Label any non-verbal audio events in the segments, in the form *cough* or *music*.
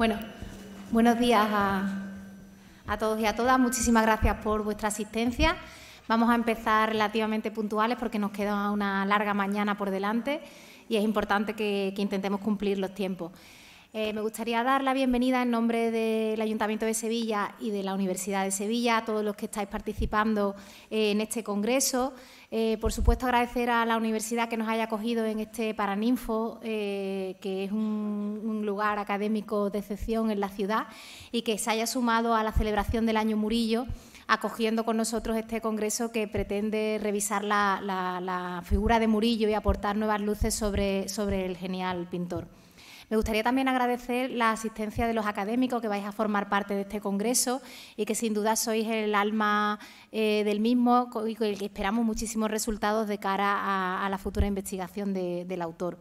Bueno, buenos días a, todos y a todas. Muchísimas gracias por vuestra asistencia. Vamos a empezar relativamente puntuales porque nos queda una larga mañana por delante y es importante que intentemos cumplir los tiempos. Eh, me gustaría dar la bienvenida en nombre del Ayuntamiento de Sevilla y de la Universidad de Sevilla a todos los que estáis participando eh, en este congreso. Eh, por supuesto, agradecer a la universidad que nos haya acogido en este Paraninfo, que es un, lugar académico de excepción en la ciudad y que se haya sumado a la celebración del Año Murillo, acogiendo con nosotros este congreso que pretende revisar la, figura de Murillo y aportar nuevas luces sobre el genial pintor. Me gustaría también agradecer la asistencia de los académicos que vais a formar parte de este congreso y que sin duda sois el alma eh, del mismo y que esperamos muchísimos resultados de cara a, la futura investigación del autor.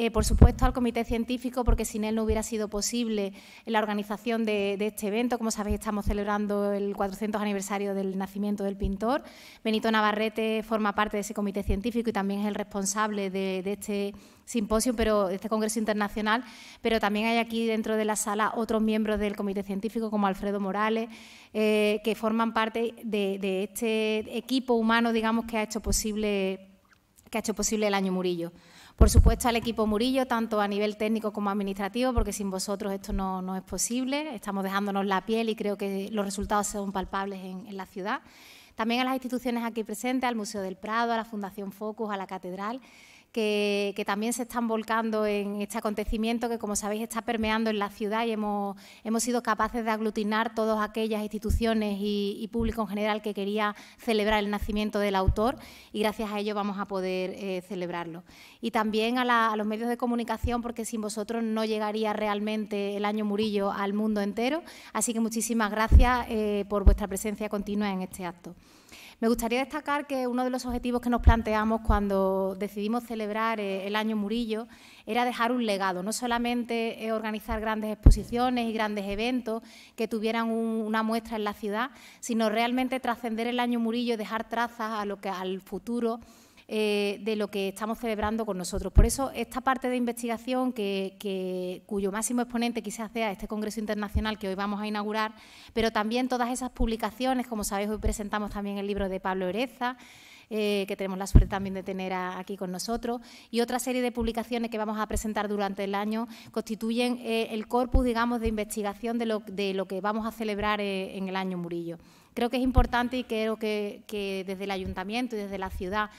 Eh, por supuesto al comité científico, porque sin él no hubiera sido posible la organización de, este evento. Como sabéis, estamos celebrando el 400 aniversario del nacimiento del pintor. Benito Navarrete forma parte de ese comité científico y también es el responsable de, este simposio, pero este congreso internacional, pero también hay aquí dentro de la sala otros miembros del comité científico como Alfredo Morales, eh, que forman parte de, este equipo humano, digamos, que ha que ha hecho posible el año Murillo. Por supuesto al equipo Murillo, tanto a nivel técnico como administrativo, porque sin vosotros esto no, es posible. Estamos dejándonos la piel y creo que los resultados son palpables en, en la ciudad. También a las instituciones aquí presentes, al Museo del Prado, a la Fundación Focus, a la Catedral que, también se están volcando en este acontecimiento que, como sabéis, está permeando en la ciudad y hemos, sido capaces de aglutinar todas aquellas instituciones y, público en general que quería celebrar el nacimiento del autor y gracias a ello vamos a poder eh, celebrarlo. Y también a, los medios de comunicación, porque sin vosotros no llegaría realmente el año Murillo al mundo entero. Así que muchísimas gracias eh, por vuestra presencia continua en este acto. Me gustaría destacar que uno de los objetivos que nos planteamos cuando decidimos celebrar eh, el año Murillo era dejar un legado, no solamente eh, organizar grandes exposiciones y grandes eventos que tuvieran una muestra en la ciudad, sino realmente trascender el año Murillo y dejar trazas a lo que al futuro eh, de lo que estamos celebrando con nosotros. Por eso, esta parte de investigación, que, cuyo máximo exponente quizás sea este Congreso Internacional que hoy vamos a inaugurar, pero también todas esas publicaciones, como sabéis, hoy presentamos también el libro de Pablo Ereza, eh, que tenemos la suerte también de tener aquí con nosotros, y otra serie de publicaciones que vamos a presentar durante el año, constituyen eh, el corpus, digamos, de investigación de lo, que vamos a celebrar en el año Murillo. Creo que es importante y creo que desde el ayuntamiento y desde la ciudad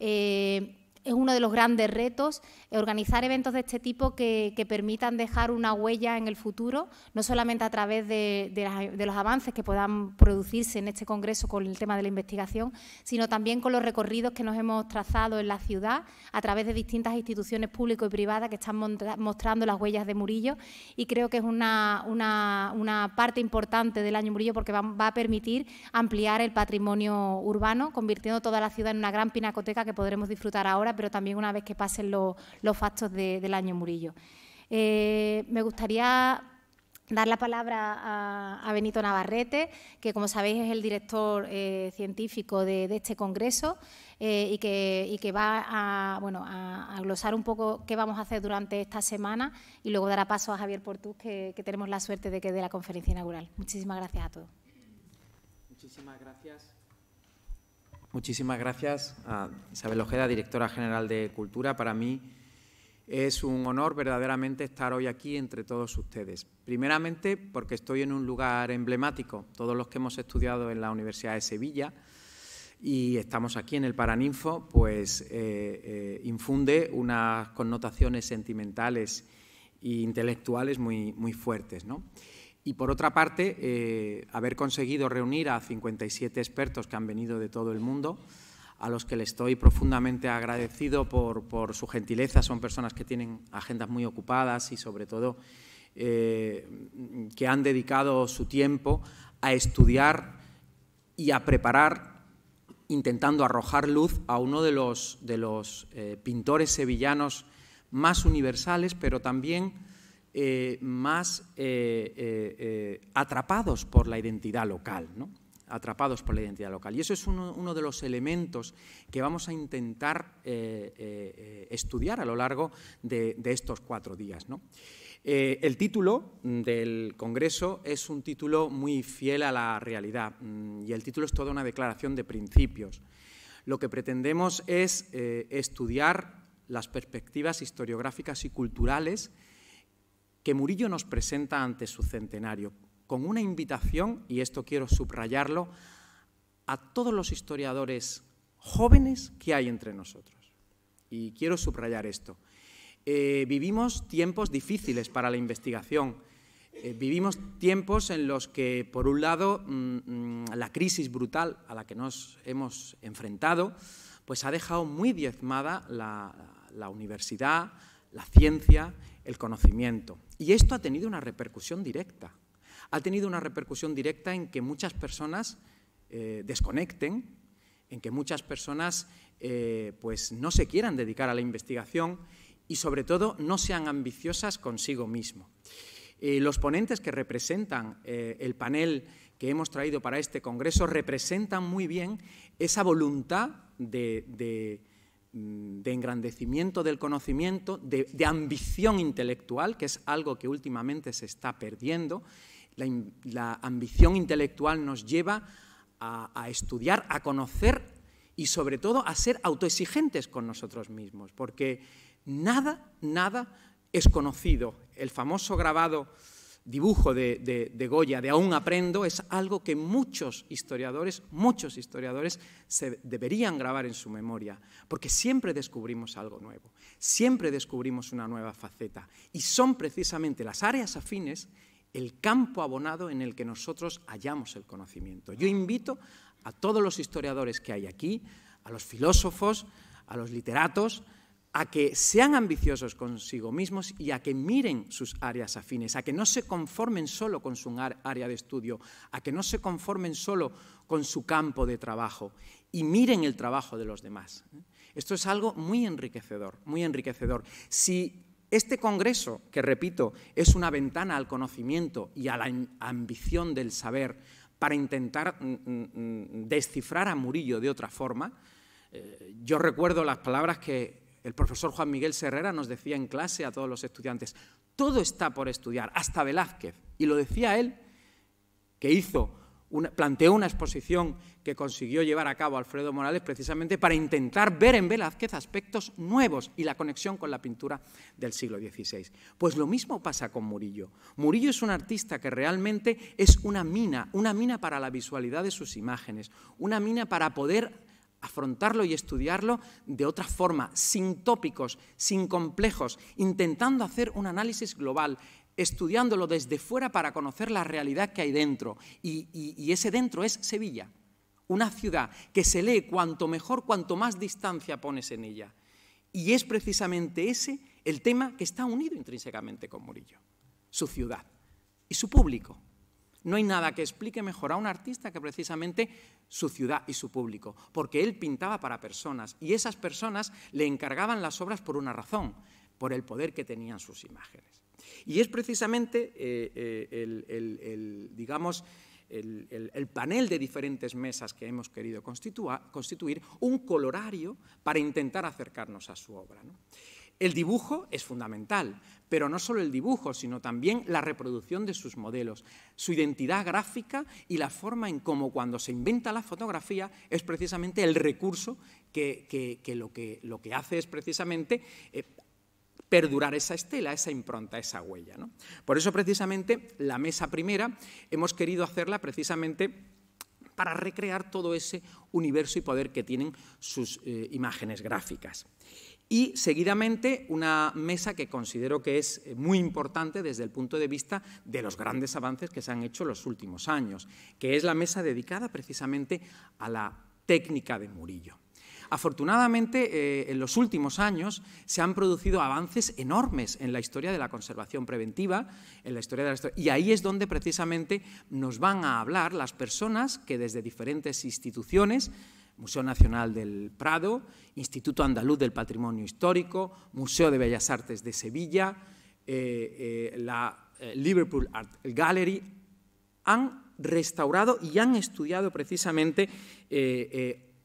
eh, es uno de los grandes retos, eh, organizar eventos de este tipo que, permitan dejar una huella en el futuro, no solamente a través de, los avances que puedan producirse en este Congreso con el tema de la investigación, sino también con los recorridos que nos hemos trazado en la ciudad a través de distintas instituciones públicas y privadas que están mostrando las huellas de Murillo y creo que es una, parte importante del año Murillo porque va a permitir ampliar el patrimonio urbano, convirtiendo toda la ciudad en una gran pinacoteca que podremos disfrutar ahora pero también una vez que pasen los, factos del año Murillo. Eh, me gustaría dar la palabra a, Benito Navarrete, que como sabéis es el director eh, científico de, este congreso eh, y, que, que, va a, bueno, a, glosar un poco qué vamos a hacer durante esta semana y luego dará paso a Javier Portús, que, tenemos la suerte de que dé la conferencia inaugural. Muchísimas gracias a todos. Muchísimas gracias. Muchísimas gracias a Isabel Ojeda, directora general de Cultura. Para mí es un honor verdaderamente estar hoy aquí entre todos ustedes. Primeramente porque estoy en un lugar emblemático, todos los que hemos estudiado en la Universidad de Sevilla y estamos aquí en el Paraninfo, pues eh, eh, infunde unas connotaciones sentimentales e intelectuales muy, muy fuertes. ¿no? Y por otra parte, eh, haber conseguido reunir a 57 expertos que han venido de todo el mundo, a los que le estoy profundamente agradecido por, su gentileza. Son personas que tienen agendas muy ocupadas y, sobre todo, eh, que han dedicado su tiempo a estudiar y a preparar, intentando arrojar luz a uno de los, de los eh, pintores sevillanos más universales, pero también eh, más eh, eh, atrapados por la identidad local, atrapados por la identidad local. Y eso es uno, de los elementos que vamos a intentar estudiar a lo largo de, estos cuatro días. el título del Congreso es un título muy fiel a la realidad mm, y el título es toda una declaración de principios. Lo que pretendemos es estudiar las perspectivas historiográficas y culturales que Murillo nos presenta ante su centenario, con una invitación, y esto quiero subrayarlo, a todos los historiadores jóvenes que hay entre nosotros. Y quiero subrayar esto. Eh, vivimos tiempos difíciles para la investigación. Eh, vivimos tiempos en los que, por un lado, mm, mm, la crisis brutal a la que nos hemos enfrentado, pues ha dejado muy diezmada la universidad, la ciencia, el conocimiento. Y esto ha tenido una repercusión directa. Ha tenido una repercusión directa en que muchas personas eh, desconecten, en que muchas personas eh, pues no se quieran dedicar a la investigación y sobre todo no sean ambiciosas consigo mismo. Eh, los ponentes que representan el panel que hemos traído para este Congreso representan muy bien esa voluntad de, Mm, de engrandecimiento del conocimiento, de, ambición intelectual, que es algo que últimamente se está perdiendo. La, ambición intelectual nos lleva a, a, estudiar, a conocer y sobre todo a ser autoexigentes con nosotros mismos, porque nada, nada es conocido. El famoso grabado dibujo de, de, Goya, de Aún aprendo, es algo que muchos historiadores, muchos historiadores se deberían grabar en su memoria, porque siempre descubrimos algo nuevo, siempre descubrimos una nueva faceta, y son precisamente las áreas afines el campo abonado en el que nosotros hallamos el conocimiento. Yo invito a todos los historiadores que hay aquí, a los filósofos, a los literatos, a que sean ambiciosos consigo mismos y a que miren sus áreas afines, a que no se conformen solo con su área de estudio, a que no se conformen solo con su campo de trabajo y miren el trabajo de los demás. Esto es algo muy enriquecedor, muy enriquecedor. Si este Congreso, que repito, es una ventana al conocimiento y a la ambición del saber para intentar mm, mm, mm, descifrar a Murillo de otra forma, eh, yo recuerdo las palabras que el profesor Juan Miguel Serrera nos decía en clase a todos los estudiantes, todo está por estudiar, hasta Velázquez. Y lo decía él, que hizo, planteó una exposición que consiguió llevar a cabo Alfredo Morales precisamente para intentar ver en Velázquez aspectos nuevos y la conexión con la pintura del siglo XVI. Pues lo mismo pasa con Murillo. Murillo es un artista que realmente es una mina, una mina para la visualidad de sus imágenes, una mina para poder afrontarlo y estudiarlo de otra forma, sin tópicos, sin complejos, intentando hacer un análisis global, estudiándolo desde fuera para conocer la realidad que hay dentro. Y, ese dentro es Sevilla, una ciudad que se lee cuanto mejor, cuanto más distancia pones en ella. Y es precisamente ese el tema que está unido intrínsecamente con Murillo, su ciudad y su público. No hay nada que explique mejor a un artista que precisamente su ciudad y su público, porque él pintaba para personas y esas personas le encargaban las obras por una razón, por el poder que tenían sus imágenes. Y es precisamente eh, eh, el, digamos, panel de diferentes mesas que hemos querido constituir, un colorario para intentar acercarnos a su obra. El dibujo es fundamental, pero no solo el dibujo, sino también la reproducción de sus modelos, su identidad gráfica y la forma en cómo cuando se inventa la fotografía es precisamente el recurso que, lo, que hace es precisamente eh, perdurar esa estela, esa impronta, esa huella. Por eso precisamente la mesa primera hemos querido hacerla precisamente para recrear todo ese universo y poder que tienen sus eh, imágenes gráficas. Y seguidamente una mesa que considero que es eh, muy importante desde el punto de vista de los grandes avances que se han hecho en los últimos años, que es la mesa dedicada precisamente a la técnica de Murillo. Afortunadamente, eh, en los últimos años se han producido avances enormes en la historia de la conservación preventiva, en la historia de y ahí es donde precisamente nos van a hablar las personas que desde diferentes instituciones Museo Nacional del Prado, Instituto Andaluz del Patrimonio Histórico, Museo de Bellas Artes de Sevilla, eh, eh, la eh, Liverpool Art Gallery, han restaurado y han estudiado precisamente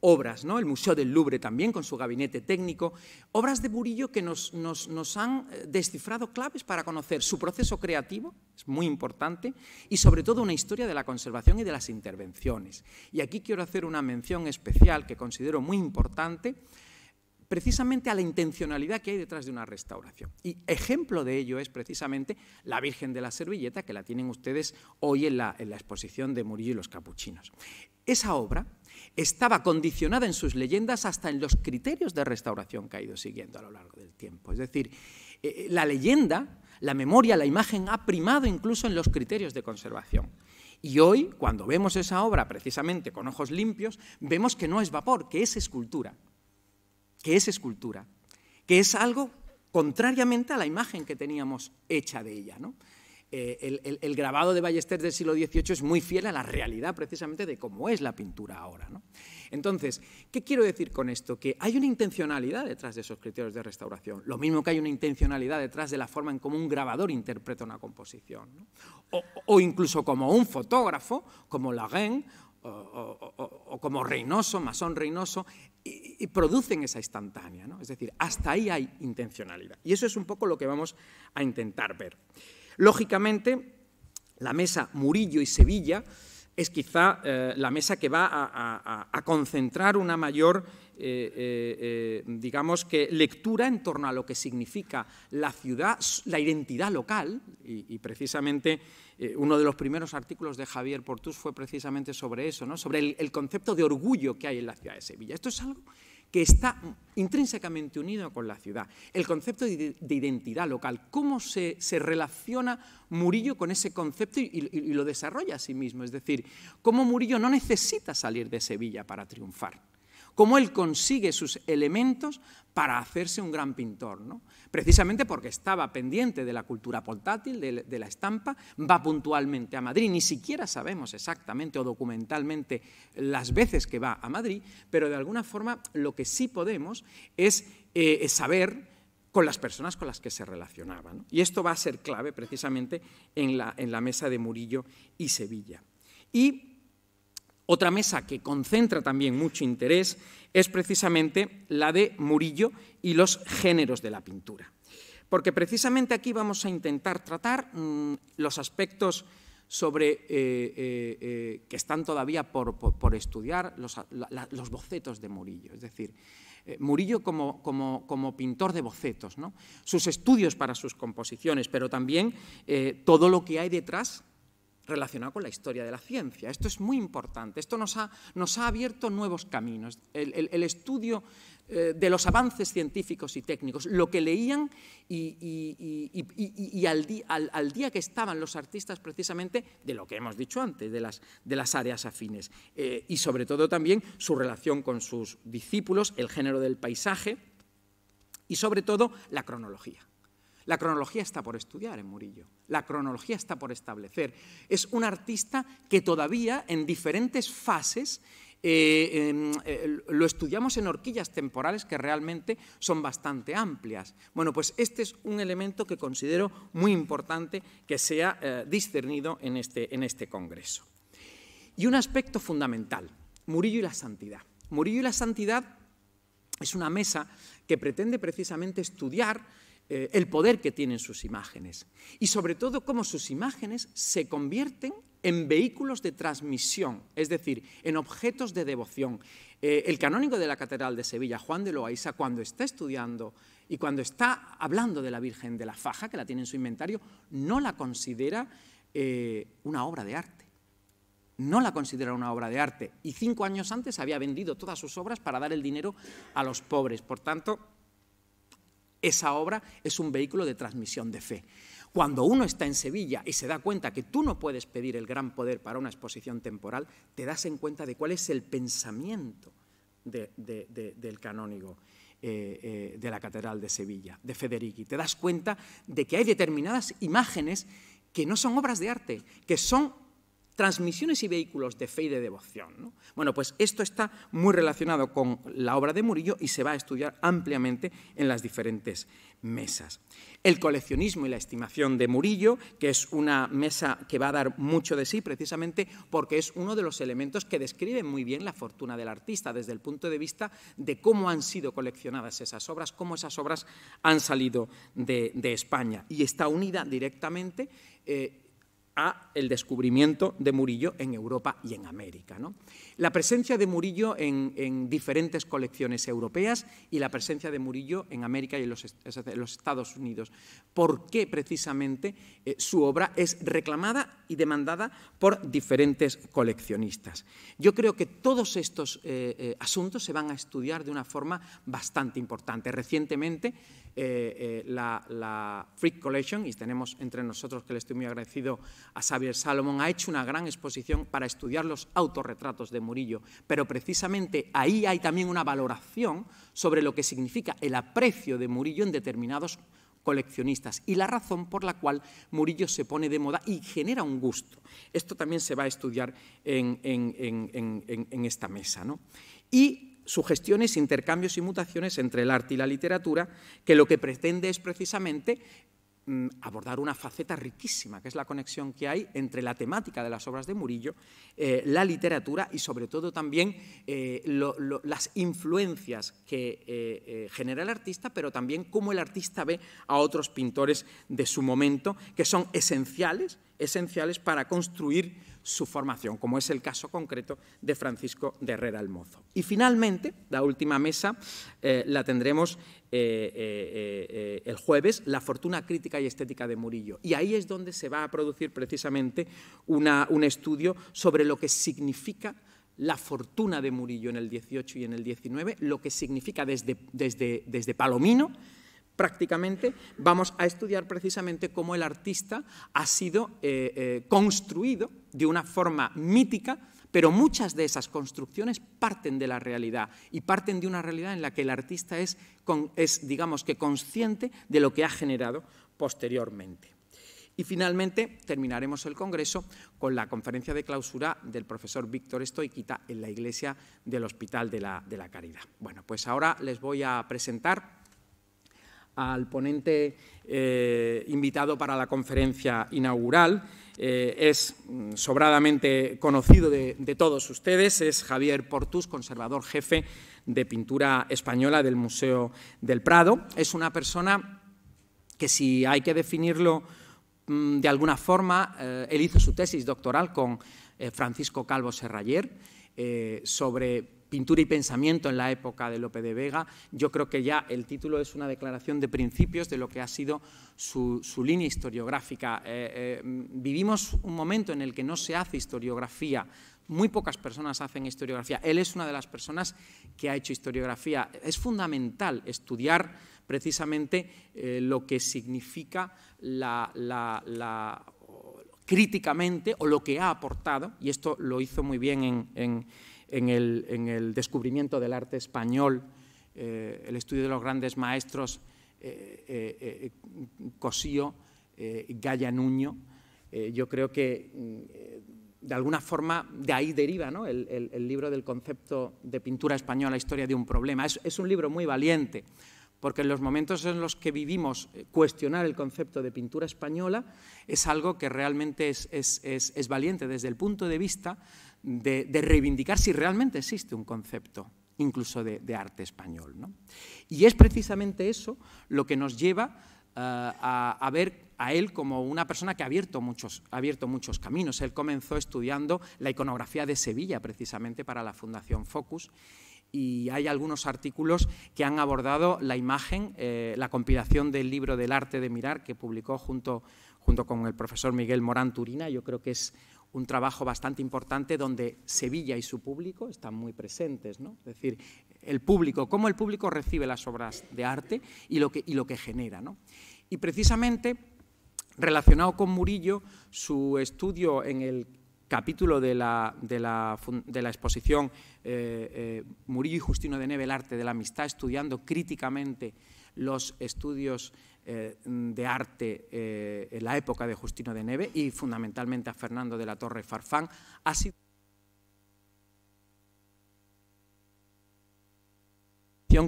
obras, ¿no? el Museo del Louvre también con su gabinete técnico, obras de Burillo que nos, han eh, descifrado claves para conocer su proceso creativo, es muy importante, y sobre todo una historia de la conservación y de las intervenciones. Y aquí quiero hacer una mención especial que considero muy importante, precisamente a la intencionalidad que hay detrás de una restauración. Y ejemplo de ello es precisamente la Virgen de la Servilleta, que la tienen ustedes hoy en la, en la exposición de Murillo y los Capuchinos. Esa obra estaba condicionada en sus leyendas hasta en los criterios de restauración que ha ido siguiendo a lo largo del tiempo. Es decir, eh, eh, la leyenda, la memoria, la imagen ha primado incluso en los criterios de conservación. Y hoy, cuando vemos esa obra precisamente con ojos limpios, vemos que no es vapor, que es escultura, que es escultura, que es algo contrariamente a la imagen que teníamos hecha de ella. ¿no? Eh, el, grabado de Ballester del siglo XVIII es muy fiel a la realidad precisamente de cómo es la pintura ahora. Entonces, ¿qué quiero decir con esto? Que hay una intencionalidad detrás de esos criterios de restauración, lo mismo que hay una intencionalidad detrás de la forma en cómo un grabador interpreta una composición, o, incluso como un fotógrafo, como Lagen, o, como Reynoso, masón Reynoso, y, producen esa instantánea. Es decir, hasta ahí hay intencionalidad. Y eso es un poco lo que vamos a intentar ver. Lógicamente, la mesa Murillo y Sevilla es quizá eh, la mesa que va a, concentrar una mayor, eh, eh, digamos que, lectura en torno a lo que significa la ciudad, la identidad local, y, precisamente uno de los primeros artículos de Javier Portús fue precisamente sobre eso, ¿no? sobre el, el, concepto de orgullo que hay en la ciudad de Sevilla. Esto es algo que está intrínsecamente unido con la ciudad. El concepto de, identidad local, cómo se, relaciona Murillo con ese concepto y, y lo desarrolla a sí mismo. Es decir, cómo Murillo no necesita salir de Sevilla para triunfar cómo él consigue sus elementos para hacerse un gran pintor. ¿no? Precisamente porque estaba pendiente de la cultura portátil, de, la estampa, va puntualmente a Madrid. Ni siquiera sabemos exactamente o documentalmente las veces que va a Madrid, pero de alguna forma lo que sí podemos es, eh, saber con las personas con las que se relacionaba. Y esto va a ser clave precisamente en la, en la mesa de Murillo y Sevilla. Y otra mesa que concentra también mucho interés es precisamente la de Murillo y los géneros de la pintura. Porque precisamente aquí vamos a intentar tratar mm, los aspectos sobre, eh, eh, eh, que están todavía por, estudiar, los, bocetos de Murillo. Es decir, Murillo como, como, pintor de bocetos, ¿no? sus estudios para sus composiciones, pero también todo lo que hay detrás relacionado con la historia de la ciencia. Esto es muy importante, esto nos ha, nos ha abierto nuevos caminos. El, estudio eh, de los avances científicos y técnicos, lo que leían y, al, día que estaban los artistas precisamente de lo que hemos dicho antes, de las, de las áreas afines. Eh, y sobre todo también su relación con sus discípulos, el género del paisaje y sobre todo la cronología. La cronología está por estudiar en Murillo la cronología está por establecer. Es un artista que todavía en diferentes fases eh, em, eh, lo estudiamos en horquillas temporales que realmente son bastante amplias. Bueno, pues este es un elemento que considero muy importante que sea eh, discernido este, en este Congreso. Y un aspecto fundamental, Murillo y la Santidad. Murillo y la Santidad es una mesa que pretende precisamente estudiar eh, el poder que tienen sus imágenes y sobre todo cómo sus imágenes se convierten en vehículos de transmisión, es decir, en objetos de devoción. Eh, el canónigo de la Catedral de Sevilla, Juan de Loaiza, cuando está estudiando y cuando está hablando de la Virgen de la Faja, que la tiene en su inventario, no la considera eh, una obra de arte. No la considera una obra de arte. Y cinco años antes había vendido todas sus obras para dar el dinero a los pobres. Por tanto, esa obra es un vehículo de transmisión de fe. Cuando uno está en Sevilla y se da cuenta que tú no puedes pedir el gran poder para una exposición temporal, te das en cuenta de cuál es el pensamiento del canónigo eh, eh, de la Catedral de Sevilla, de Federici. Te das cuenta de que hay determinadas imágenes que no son obras de arte, que son transmisiones y vehículos de fe y de devoción. Bueno, pues esto está muy relacionado con la obra de Murillo y se va a estudiar ampliamente en las diferentes mesas. El coleccionismo y la estimación de Murillo, que es una mesa que va a dar mucho de sí precisamente porque es uno de los elementos que describe muy bien la fortuna del artista desde el punto de vista de cómo han sido coleccionadas esas obras, cómo esas obras han salido de, España y está unida directamente eh, a el descubrimiento de Murillo en Europa y en América. La presencia de Murillo en, diferentes colecciones europeas y la presencia de Murillo en América y en los, Estados Unidos. ¿Por qué precisamente eh, su obra es reclamada y demandada por diferentes coleccionistas? Yo creo que todos estos eh, eh, asuntos se van a estudiar de una forma bastante importante. Recientemente eh, eh, la, Freak Collection, y tenemos entre nosotros, que le estoy muy agradecido a Xavier Salomón, ha hecho una gran exposición para estudiar los autorretratos de Murillo, pero precisamente ahí hay también una valoración sobre lo que significa el aprecio de Murillo en determinados coleccionistas y la razón por la cual Murillo se pone de moda y genera un gusto. Esto también se va a estudiar en, en esta mesa. ¿no? Y sugestiones, intercambios y mutaciones entre el arte y la literatura, que lo que pretende es precisamente mm, abordar una faceta riquísima, que es la conexión que hay entre la temática de las obras de Murillo, eh, la literatura y sobre todo también eh, las influencias que eh, genera el artista, pero también cómo el artista ve a otros pintores de su momento, que son esenciales, esenciales para construir su formación, como es el caso concreto de Francisco de Herrera el Mozo. Y finalmente, la última mesa eh, la tendremos eh, eh, el jueves, la fortuna crítica y estética de Murillo. Y ahí es donde se va a producir precisamente un estudio sobre lo que significa la fortuna de Murillo en el 18 y en el 19, lo que significa desde, desde, desde Palomino prácticamente, vamos a estudiar precisamente cómo el artista ha sido eh, eh, construido de una forma mítica, pero muchas de esas construcciones parten de la realidad y parten de una realidad en la que el artista es, digamos que, consciente de lo que ha generado posteriormente. Y finalmente terminaremos el Congreso con la conferencia de clausura del profesor Víctor Estoiquita en la iglesia del Hospital de la Caridad. Bueno, pues ahora les voy a presentar al ponente eh, invitado para la conferencia inaugural. Eh, es mm, sobradamente conocido de, todos ustedes, es Javier Portus, conservador jefe de pintura española del Museo del Prado. Es una persona que si hay que definirlo mm, de alguna forma, eh, él hizo su tesis doctoral con Francisco Calvo Serrayer sobre Pintura y Pensamiento en la época de Lope de Vega. Yo creo que ya el título es una declaración de principios de lo que ha sido su, línea historiográfica. Eh, eh, vivimos un momento en el que no se hace historiografía. Muy pocas personas hacen historiografía. Él es una de las personas que ha hecho historiografía. Es fundamental estudiar precisamente eh, lo que significa la, críticamente o lo que ha aportado, y esto lo hizo muy bien en en el, descubrimiento del arte español, eh, el estudio de los grandes maestros eh, eh, eh Cosío, Gaya Nuño. yo creo que mm, de alguna forma de ahí deriva el, libro del concepto de pintura española, historia de un problema. Es, un libro muy valiente, porque en los momentos en los que vivimos cuestionar el concepto de pintura española es algo que realmente es, es valiente desde el punto de vista de, reivindicar si realmente existe un concepto incluso de, arte español. Y es precisamente eso lo que nos lleva eh, a, ver a él como una persona que ha abierto, muchos, ha abierto muchos caminos. Él comenzó estudiando la iconografía de Sevilla precisamente para la Fundación Focus y hay algunos artículos que han abordado la imagen, eh, la compilación del libro del arte de mirar que publicó junto, junto con el profesor Miguel Morán Turina. Yo creo que es un trabajo bastante importante donde Sevilla y su público están muy presentes, ¿no? Es decir, el público, cómo el público recibe las obras de arte y lo que, y lo que genera, Y precisamente, relacionado con Murillo, su estudio en el capítulo de la, de la, exposición eh, eh, Murillo y Justino de Neve, el arte de la amistad, estudiando críticamente los estudios eh, mm, de arte eh, en la época de Justino de Neve y fundamentalmente a Fernando de la Torre Farfán, ha sido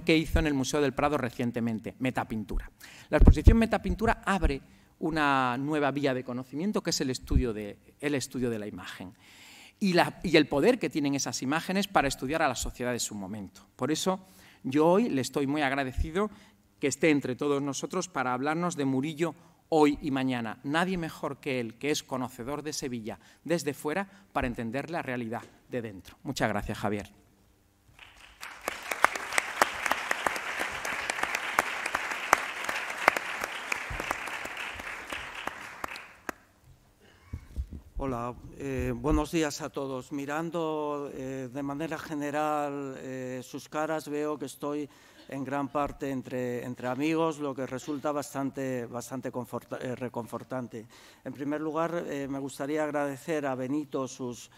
que hizo en el Museo del Prado recientemente, Metapintura. La exposición Metapintura abre una nueva vía de conocimiento que es el estudio de, el estudio de la imagen y, y el poder que tienen esas imágenes para estudiar a la sociedad de su momento. Por eso yo hoy le estoy muy agradecido que esté entre todos nosotros para hablarnos de Murillo hoy y mañana. Nadie mejor que él, que es conocedor de Sevilla desde fuera, para entender la realidad de dentro. Muchas gracias, Javier. Hola, eh, buenos días a todos. Mirando eh, de manera general eh, sus caras, veo que estoy en gran parte entre, amigos, lo que resulta bastante, bastante eh, reconfortante. En primer lugar, eh, me gustaría agradecer a Benito sus,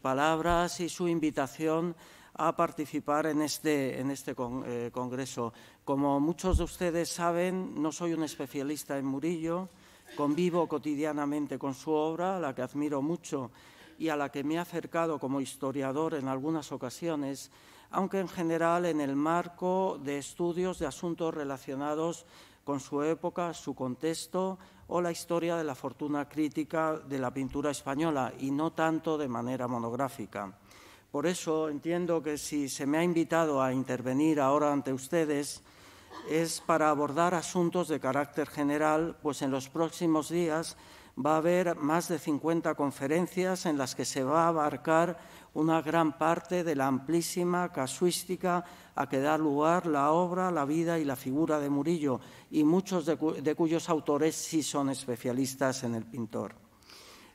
palabras y su invitación a participar en este, en este eh, congreso. Como muchos de ustedes saben, no soy un especialista en Murillo, convivo cotidianamente con su obra, la que admiro mucho y a la que me he acercado como historiador en algunas ocasiones, aunque en general en el marco de estudios de asuntos relacionados con su época, su contexto o la historia de la fortuna crítica de la pintura española y no tanto de manera monográfica. Por eso entiendo que si se me ha invitado a intervenir ahora ante ustedes es para abordar asuntos de carácter general, pues en los próximos días va a haber más de 50 conferencias en las que se va a abarcar una gran parte de la amplísima casuística a que da lugar la obra, la vida y la figura de Murillo, y muchos de, cuyos autores sí son especialistas en el pintor.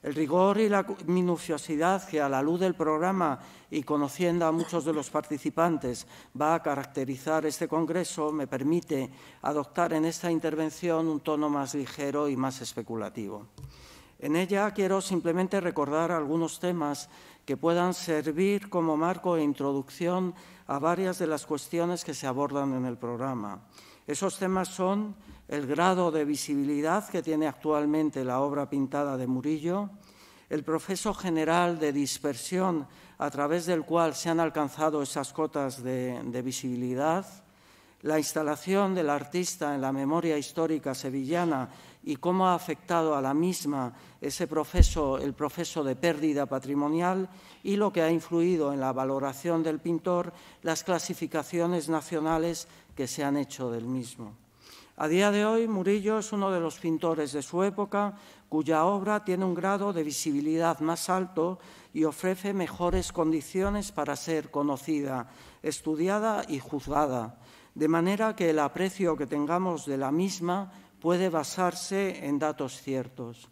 El rigor y la minuciosidad que a la luz del programa y conociendo a muchos de los participantes va a caracterizar este Congreso me permite adoptar en esta intervención un tono más ligero y más especulativo. En ella quiero simplemente recordar algunos temas que puedan servir como marco e introducción a varias de las cuestiones que se abordan en el programa. Esos temas son el grado de visibilidad que tiene actualmente la obra pintada de Murillo, el proceso general de dispersión a través del cual se han alcanzado esas cotas de, de visibilidad, la instalación del artista en la memoria histórica sevillana y cómo ha afectado a la misma ese proceso, el proceso de pérdida patrimonial y lo que ha influido en la valoración del pintor las clasificaciones nacionales que se han hecho del mismo. A día de hoy, Murillo es uno de los pintores de su época cuya obra tiene un grado de visibilidad más alto y ofrece mejores condiciones para ser conocida, estudiada y juzgada, de manera que el aprecio que tengamos de la misma puede basarse en datos ciertos.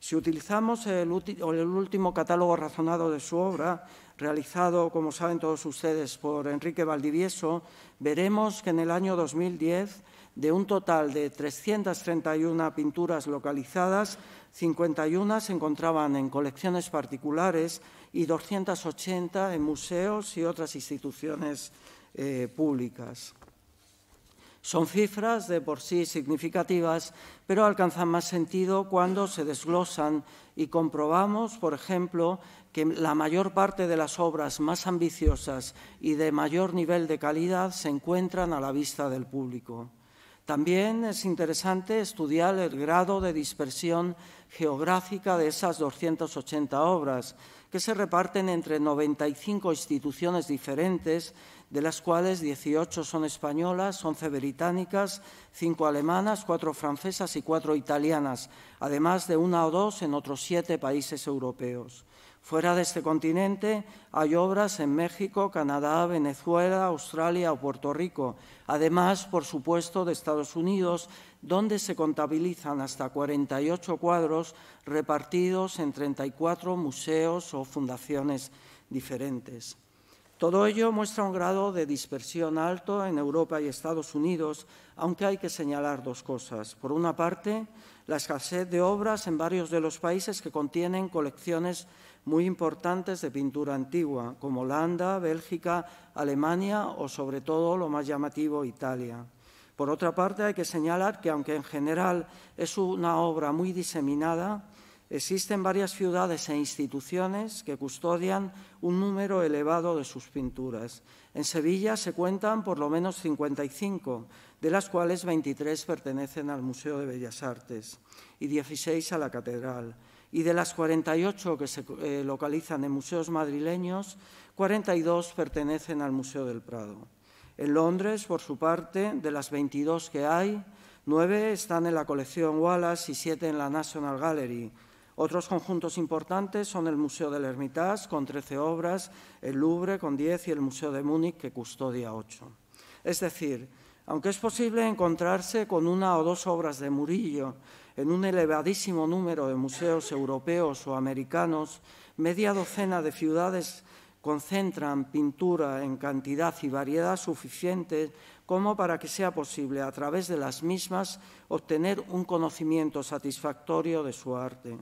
Si utilizamos el, último catálogo razonado de su obra, realizado, como saben todos ustedes, por Enrique Valdivieso, veremos que en el año 2010, de un total de 331 pinturas localizadas, 51 se encontraban en colecciones particulares y 280 en museos y otras instituciones eh, públicas. Son cifras de por sí significativas, pero alcanzan más sentido cuando se desglosan y comprobamos, por ejemplo, que la mayor parte de las obras más ambiciosas y de mayor nivel de calidad se encuentran a la vista del público. También es interesante estudiar el grado de dispersión geográfica de esas 280 obras, que se reparten entre 95 instituciones diferentes de las cuales 18 son españolas, 11 británicas, 5 alemanas, 4 francesas y 4 italianas, además de una o dos en otros 7 países europeos. Fuera de este continente hay obras en México, Canadá, Venezuela, Australia o Puerto Rico, además, por supuesto, de Estados Unidos, donde se contabilizan hasta 48 cuadros repartidos en 34 museos o fundaciones diferentes. Todo ello muestra un grado de dispersión alto en Europa y Estados Unidos, aunque hay que señalar dos cosas. Por una parte, la escasez de obras en varios de los países que contienen colecciones muy importantes de pintura antigua, como Holanda, Bélgica, Alemania o, sobre todo, lo más llamativo, Italia. Por otra parte, hay que señalar que, aunque en general es una obra muy diseminada, Existen varias ciudades e instituciones que custodian un número elevado de sus pinturas. En Sevilla se cuentan por lo menos 55, de las cuales 23 pertenecen al Museo de Bellas Artes y 16 a la Catedral. Y de las 48 que se eh, localizan en museos madrileños, 42 pertenecen al Museo del Prado. En Londres, por su parte, de las 22 que hay, 9 están en la colección Wallace y 7 en la National Gallery, otros conjuntos importantes son el Museo del Hermitage, con 13 obras, el Louvre, con 10, y el Museo de Múnich, que custodia 8. Es decir, aunque es posible encontrarse con una o dos obras de Murillo en un elevadísimo número de museos europeos o americanos, media docena de ciudades concentran pintura en cantidad y variedad suficiente como para que sea posible a través de las mismas obtener un conocimiento satisfactorio de su arte.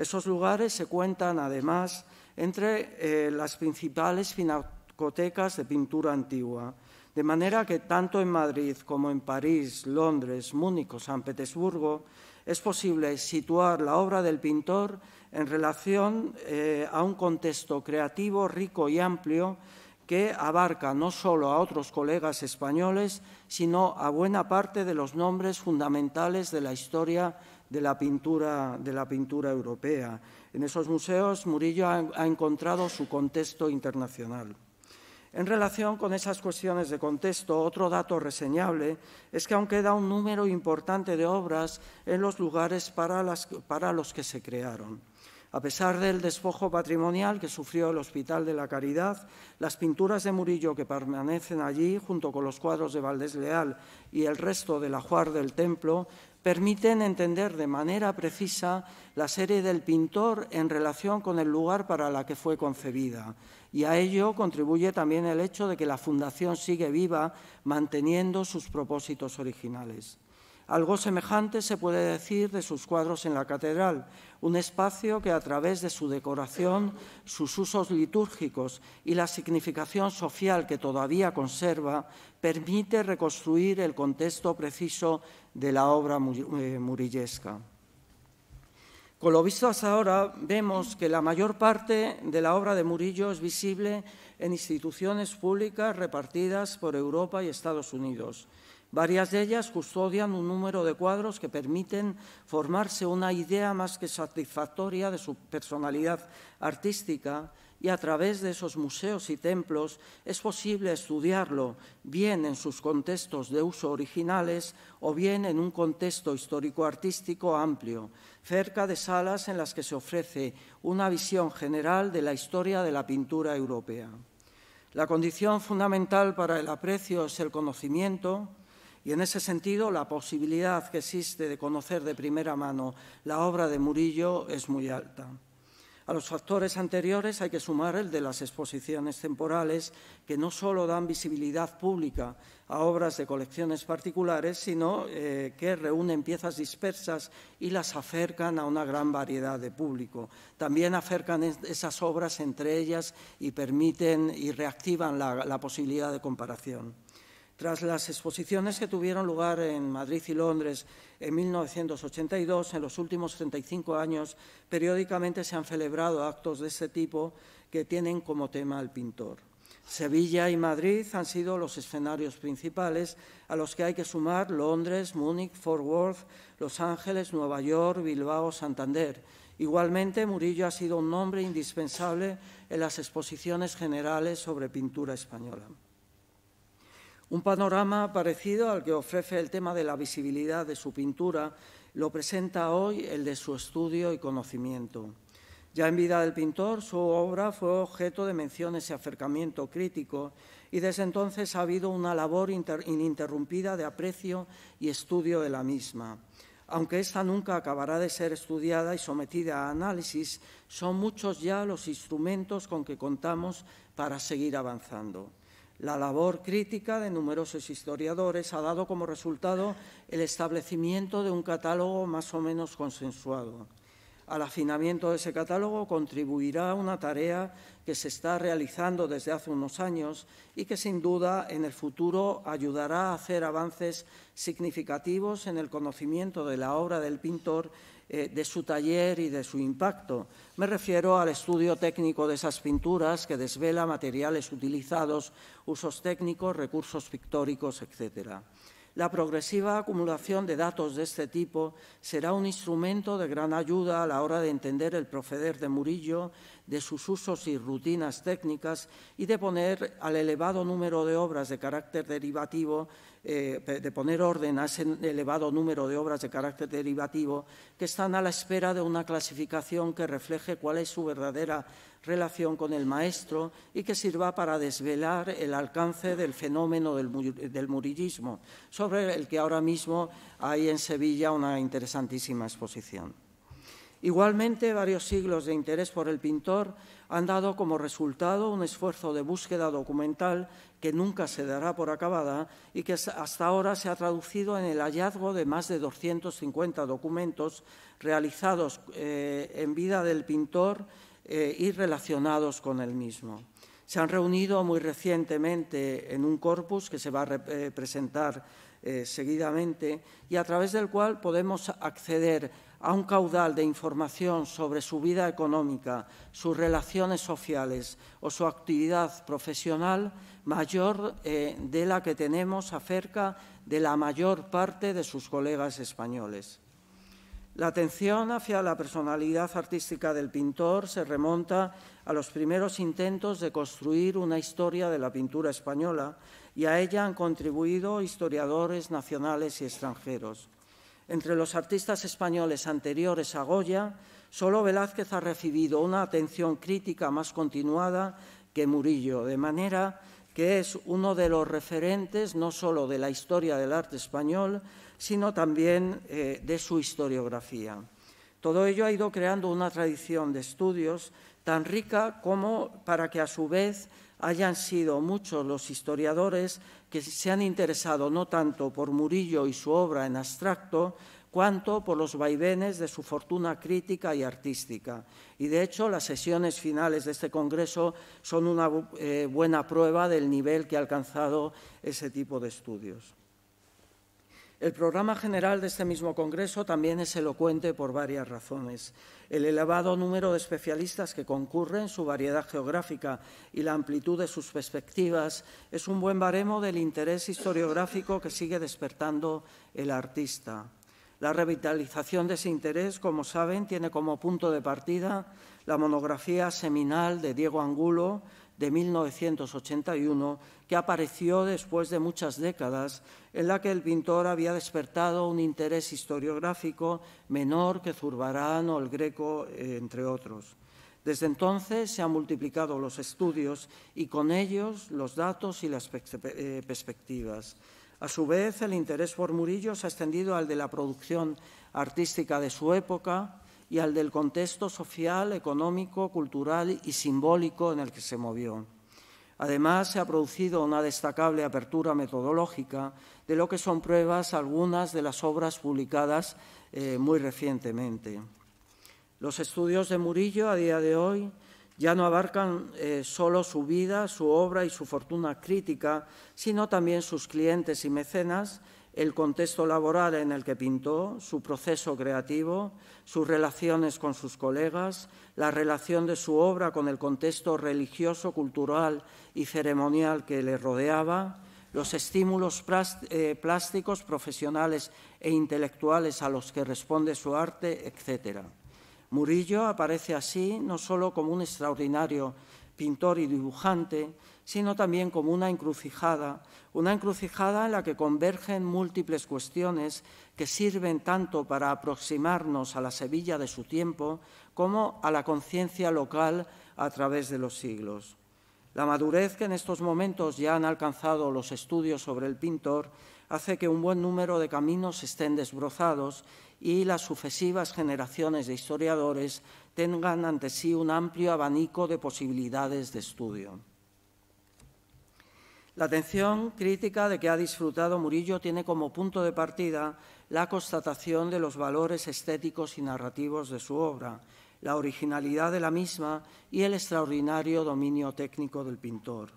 Esos lugares se cuentan, además, entre eh, las principales finacotecas de pintura antigua, de manera que tanto en Madrid como en París, Londres, Múnich o San Petersburgo es posible situar la obra del pintor en relación eh, a un contexto creativo rico y amplio que abarca no solo a otros colegas españoles, sino a buena parte de los nombres fundamentales de la historia de la pintura, de la pintura europea. En esos museos Murillo ha, encontrado su contexto internacional. En relación con esas cuestiones de contexto, otro dato reseñable es que aunque queda un número importante de obras en los lugares para, las, para, los que se crearon. A pesar del despojo patrimonial que sufrió el Hospital de la Caridad, las pinturas de Murillo que permanecen allí, junto con los cuadros de Valdés Leal y el resto del ajuar del templo, permiten entender de manera precisa la serie del pintor en relación con el lugar para la que fue concebida. Y a ello contribuye también el hecho de que la Fundación sigue viva, manteniendo sus propósitos originales. Algo semejante se puede decir de sus cuadros en la catedral, un espacio que a través de su decoración, sus usos litúrgicos y la significación social que todavía conserva, permite reconstruir el contexto preciso de la obra eh, murillesca. Con lo visto hasta ahora, vemos que la mayor parte de la obra de Murillo es visible en instituciones públicas repartidas por Europa y Estados Unidos. Varias de ellas custodian un número de cuadros que permiten formarse una idea más que satisfactoria de su personalidad artística y a través de esos museos y templos es posible estudiarlo bien en sus contextos de uso originales o bien en un contexto histórico-artístico amplio, cerca de salas en las que se ofrece una visión general de la historia de la pintura europea. La condición fundamental para el aprecio es el conocimiento, y en ese sentido, la posibilidad que existe de conocer de primera mano la obra de Murillo es muy alta. A los factores anteriores hay que sumar el de las exposiciones temporales, que no solo dan visibilidad pública a obras de colecciones particulares, sino eh, que reúnen piezas dispersas y las acercan a una gran variedad de público. También acercan esas obras entre ellas y permiten y reactivan la posibilidad de comparación. Tras las exposiciones que tuvieron lugar en Madrid y Londres en 1982, en los últimos 35 años, periódicamente se han celebrado actos de este tipo que tienen como tema al pintor. Sevilla y Madrid han sido los escenarios principales, a los que hay que sumar Londres, Múnich, Fort Worth, Los Ángeles, Nueva York, Bilbao, Santander. Igualmente, Murillo ha sido un nombre indispensable en las exposiciones generales sobre pintura española. Un panorama parecido al que ofrece el tema de la visibilidad de su pintura lo presenta hoy el de su estudio y conocimiento. Ya en vida del pintor, su obra fue objeto de menciones y acercamiento crítico y desde entonces ha habido una labor ininterrumpida de aprecio y estudio de la misma. Aunque esta nunca acabará de ser estudiada y sometida a análisis, son muchos ya los instrumentos con que contamos para seguir avanzando. La labor crítica de numerosos historiadores ha dado como resultado el establecimiento de un catálogo más o menos consensuado. Al afinamiento de ese catálogo contribuirá una tarea que se está realizando desde hace unos años y que sin duda en el futuro ayudará a hacer avances significativos en el conocimiento de la obra del pintor eh, de su taller y de su impacto. Me refiero al estudio técnico de esas pinturas que desvela materiales utilizados, usos técnicos, recursos pictóricos, etcétera. La progresiva acumulación de datos de este tipo será un instrumento de gran ayuda a la hora de entender el proceder de Murillo, de sus usos y rutinas técnicas y de poner al elevado número de obras de carácter derivativo, eh, de poner orden a ese elevado número de obras de carácter derivativo que están a la espera de una clasificación que refleje cuál es su verdadera relación con el maestro y que sirva para desvelar el alcance del fenómeno del murillismo, sobre el que ahora mismo hay en Sevilla una interesantísima exposición. Igualmente, varios siglos de interés por el pintor han dado como resultado un esfuerzo de búsqueda documental que nunca se dará por acabada y que hasta ahora se ha traducido en el hallazgo de más de 250 documentos realizados eh, en vida del pintor eh, y relacionados con él mismo. Se han reunido muy recientemente en un corpus que se va a eh, presentar seguidamente y a través del cual podemos acceder a un caudal de información sobre su vida económica, sus relaciones sociales o su actividad profesional mayor eh, de la que tenemos acerca de la mayor parte de sus colegas españoles. La atención hacia la personalidad artística del pintor se remonta a los primeros intentos de construir una historia de la pintura española y a ella han contribuido historiadores nacionales y extranjeros. Entre los artistas españoles anteriores a Goya, solo Velázquez ha recibido una atención crítica más continuada que Murillo, de manera que es uno de los referentes no solo de la historia del arte español, sino también eh, de su historiografía. Todo ello ha ido creando una tradición de estudios tan rica como para que a su vez hayan sido muchos los historiadores que se han interesado no tanto por Murillo y su obra en abstracto, cuanto por los vaivenes de su fortuna crítica y artística. Y de hecho, las sesiones finales de este Congreso son una eh, buena prueba del nivel que ha alcanzado ese tipo de estudios. El programa general de este mismo Congreso también es elocuente por varias razones. El elevado número de especialistas que concurren, su variedad geográfica y la amplitud de sus perspectivas es un buen baremo del interés historiográfico que sigue despertando el artista. La revitalización de ese interés, como saben, tiene como punto de partida la monografía seminal de Diego Angulo de 1981 que apareció después de muchas décadas, en la que el pintor había despertado un interés historiográfico menor que Zurbarán o el Greco, eh, entre otros. Desde entonces se han multiplicado los estudios y con ellos los datos y las eh, perspectivas. A su vez, el interés por Murillo se ha extendido al de la producción artística de su época y al del contexto social, económico, cultural y simbólico en el que se movió. Además, se ha producido una destacable apertura metodológica de lo que son pruebas algunas de las obras publicadas eh, muy recientemente. Los estudios de Murillo a día de hoy ya no abarcan eh, solo su vida, su obra y su fortuna crítica, sino también sus clientes y mecenas, el contexto laboral en el que pintó, su proceso creativo, sus relaciones con sus colegas, la relación de su obra con el contexto religioso, cultural y ceremonial que le rodeaba, los estímulos eh, plásticos, profesionales e intelectuales a los que responde su arte, etc. Murillo aparece así no solo como un extraordinario pintor y dibujante, sino también como una encrucijada, una encrucijada en la que convergen múltiples cuestiones que sirven tanto para aproximarnos a la Sevilla de su tiempo como a la conciencia local a través de los siglos. La madurez que en estos momentos ya han alcanzado los estudios sobre el pintor hace que un buen número de caminos estén desbrozados y las sucesivas generaciones de historiadores tengan ante sí un amplio abanico de posibilidades de estudio. La atención crítica de que ha disfrutado Murillo tiene como punto de partida la constatación de los valores estéticos y narrativos de su obra, la originalidad de la misma y el extraordinario dominio técnico del pintor.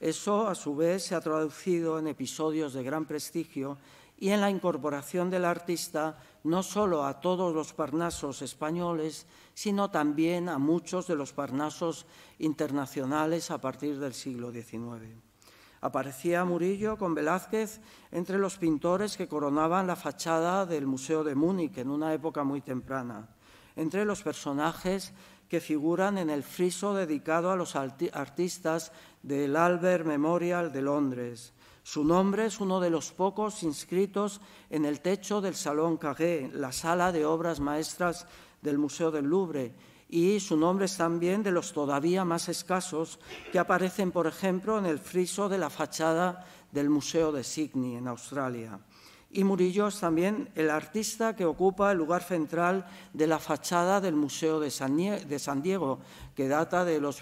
Eso, a su vez, se ha traducido en episodios de gran prestigio y en la incorporación del artista no solo a todos los parnasos españoles, sino también a muchos de los parnasos internacionales a partir del siglo XIX aparecía Murillo con Velázquez entre los pintores que coronaban la fachada del Museo de Múnich en una época muy temprana, entre los personajes que figuran en el friso dedicado a los artistas del Albert Memorial de Londres. Su nombre es uno de los pocos inscritos en el techo del Salón Carré, la sala de obras maestras del Museo del Louvre, y su nombre es también de los todavía más escasos que aparecen, por ejemplo, en el friso de la fachada del Museo de Sydney, en Australia. Y Murillo es también el artista que ocupa el lugar central de la fachada del Museo de San, Diego, que data de las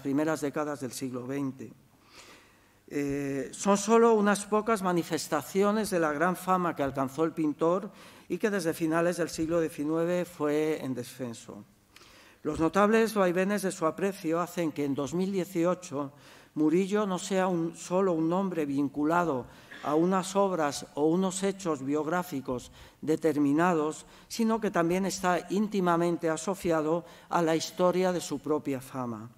primeras décadas del siglo XX. Eh, son solo unas pocas manifestaciones de la gran fama que alcanzó el pintor y que desde finales del siglo XIX fue en descenso. Los notables vaivenes de su aprecio hacen que en 2018 Murillo no sea solo un nombre vinculado a unas obras o unos hechos biográficos determinados, sino que también está íntimamente asociado a la historia de su propia fama.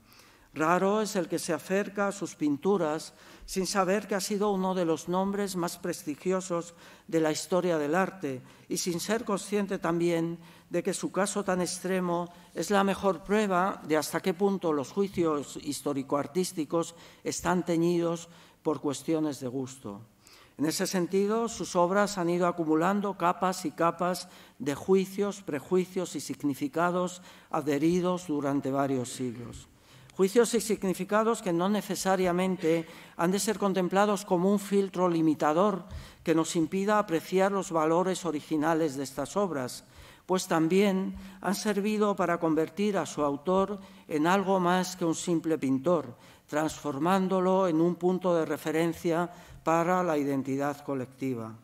Raro es el que se acerca a sus pinturas sin saber que ha sido uno de los nombres más prestigiosos de la historia del arte y sin ser consciente también de que su caso tan extremo es la mejor prueba de hasta qué punto los juicios histórico-artísticos están teñidos por cuestiones de gusto. En ese sentido, sus obras han ido acumulando capas y capas de juicios, prejuicios y significados adheridos durante varios siglos. Juicios y significados que no necesariamente han de ser contemplados como un filtro limitador que nos impida apreciar los valores originales de estas obras, pues también han servido para convertir a su autor en algo más que un simple pintor, transformándolo en un punto de referencia para la identidad colectiva.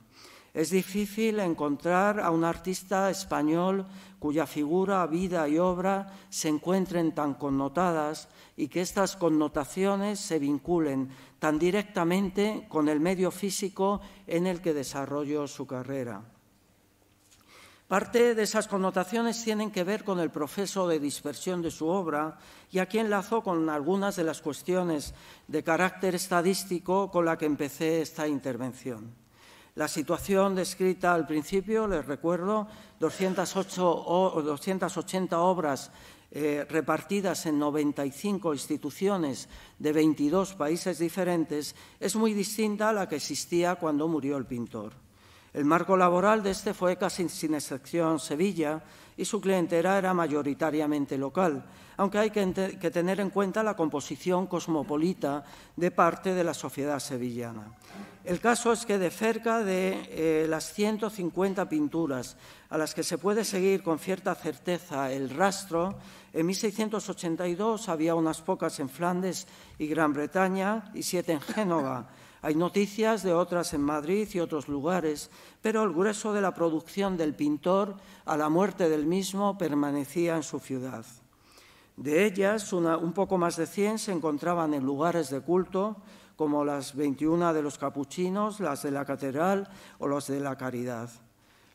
Es difícil encontrar a un artista español cuya figura, vida y obra se encuentren tan connotadas y que estas connotaciones se vinculen tan directamente con el medio físico en el que desarrolló su carrera. Parte de esas connotaciones tienen que ver con el proceso de dispersión de su obra y aquí enlazo con algunas de las cuestiones de carácter estadístico con la que empecé esta intervención. La situación descrita al principio, les recuerdo, 208, 280 obras eh, repartidas en 95 instituciones de 22 países diferentes, es muy distinta a la que existía cuando murió el pintor. El marco laboral de este fue casi sin excepción Sevilla y su clientela era mayoritariamente local, aunque hay que, tener en cuenta la composición cosmopolita de parte de la sociedad sevillana. El caso es que de cerca de eh, las 150 pinturas a las que se puede seguir con cierta certeza el rastro, en 1682 había unas pocas en Flandes y Gran Bretaña y siete en Génova. Hay noticias de otras en Madrid y otros lugares, pero el grueso de la producción del pintor a la muerte del mismo permanecía en su ciudad. De ellas, un poco más de 100 se encontraban en lugares de culto, como las 21 de los capuchinos, las de la catedral o las de la caridad.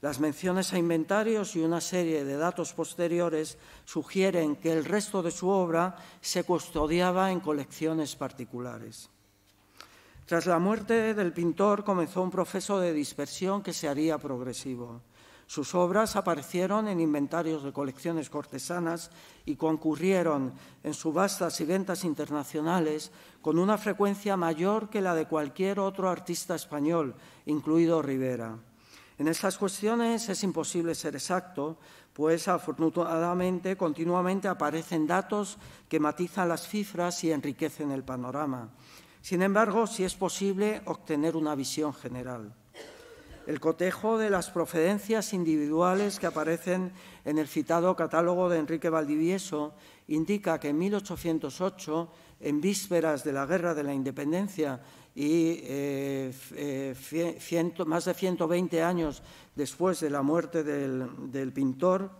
Las menciones a inventarios y una serie de datos posteriores sugieren que el resto de su obra se custodiaba en colecciones particulares. Tras la muerte del pintor comenzó un proceso de dispersión que se haría progresivo. Sus obras aparecieron en inventarios de colecciones cortesanas y concurrieron en subastas y ventas internacionales con una frecuencia mayor que la de cualquier otro artista español, incluido Rivera. En estas cuestiones es imposible ser exacto, pues afortunadamente continuamente aparecen datos que matizan las cifras y enriquecen el panorama. Sin embargo, sí es posible obtener una visión general. El cotejo de las procedencias individuales que aparecen en el citado catálogo de Enrique Valdivieso indica que en 1808, en vísperas de la Guerra de la Independencia y eh, eh, más de 120 años después de la muerte del, pintor,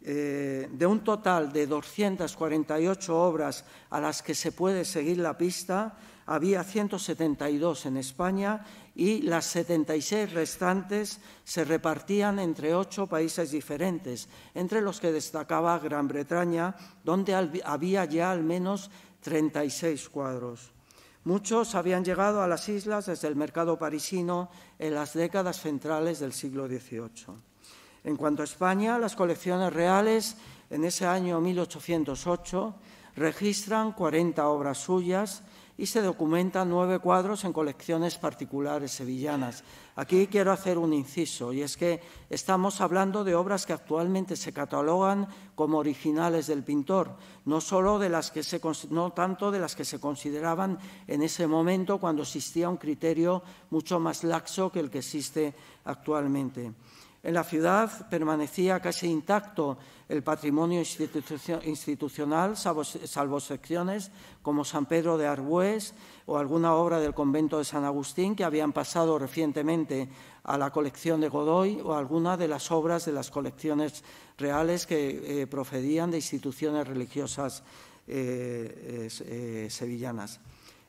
eh, de un total de 248 obras a las que se puede seguir la pista, había 172 en España y las 76 restantes se repartían entre ocho países diferentes, entre los que destacaba Gran Bretaña, donde había ya al menos 36 cuadros. Muchos habían llegado a las islas desde el mercado parisino en las décadas centrales del siglo XVIII. En cuanto a España, las colecciones reales en ese año 1808 registran 40 obras suyas, y se documentan nueve cuadros en colecciones particulares sevillanas. Aquí quiero hacer un inciso y es que estamos hablando de obras que actualmente se catalogan como originales del pintor, no solo de las que se, tanto de las que se consideraban en ese momento cuando existía un criterio mucho más laxo que el que existe actualmente. En la ciudad permanecía casi intacto el patrimonio institucional, salvo, secciones como San Pedro de Arbues o alguna obra del convento de San Agustín que habían pasado recientemente a la colección de Godoy o alguna de las obras de las colecciones reales que eh, procedían de instituciones religiosas eh, eh, sevillanas.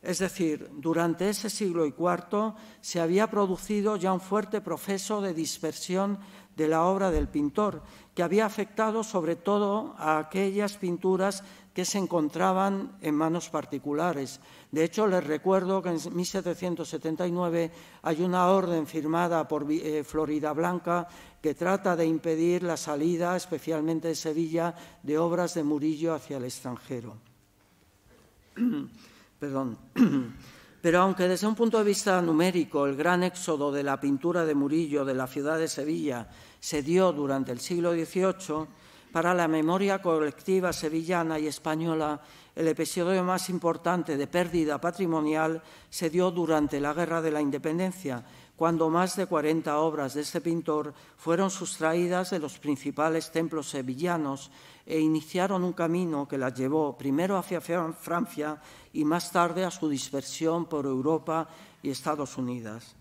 Es decir, durante ese siglo y cuarto se había producido ya un fuerte proceso de dispersión de la obra del pintor, que había afectado sobre todo a aquellas pinturas que se encontraban en manos particulares. De hecho, les recuerdo que en 1779 hay una orden firmada por eh, Florida Blanca que trata de impedir la salida, especialmente de Sevilla, de obras de Murillo hacia el extranjero. *clears throat* Perdón. *clears throat* Pero aunque desde un punto de vista numérico el gran éxodo de la pintura de Murillo de la ciudad de Sevilla se dio durante el siglo XVIII, para la memoria colectiva sevillana y española el episodio más importante de pérdida patrimonial se dio durante la Guerra de la Independencia, cuando más de 40 obras de este pintor fueron sustraídas de los principales templos sevillanos e iniciaron un camino que las llevó primero hacia Francia y más tarde a su dispersión por Europa y Estados Unidos.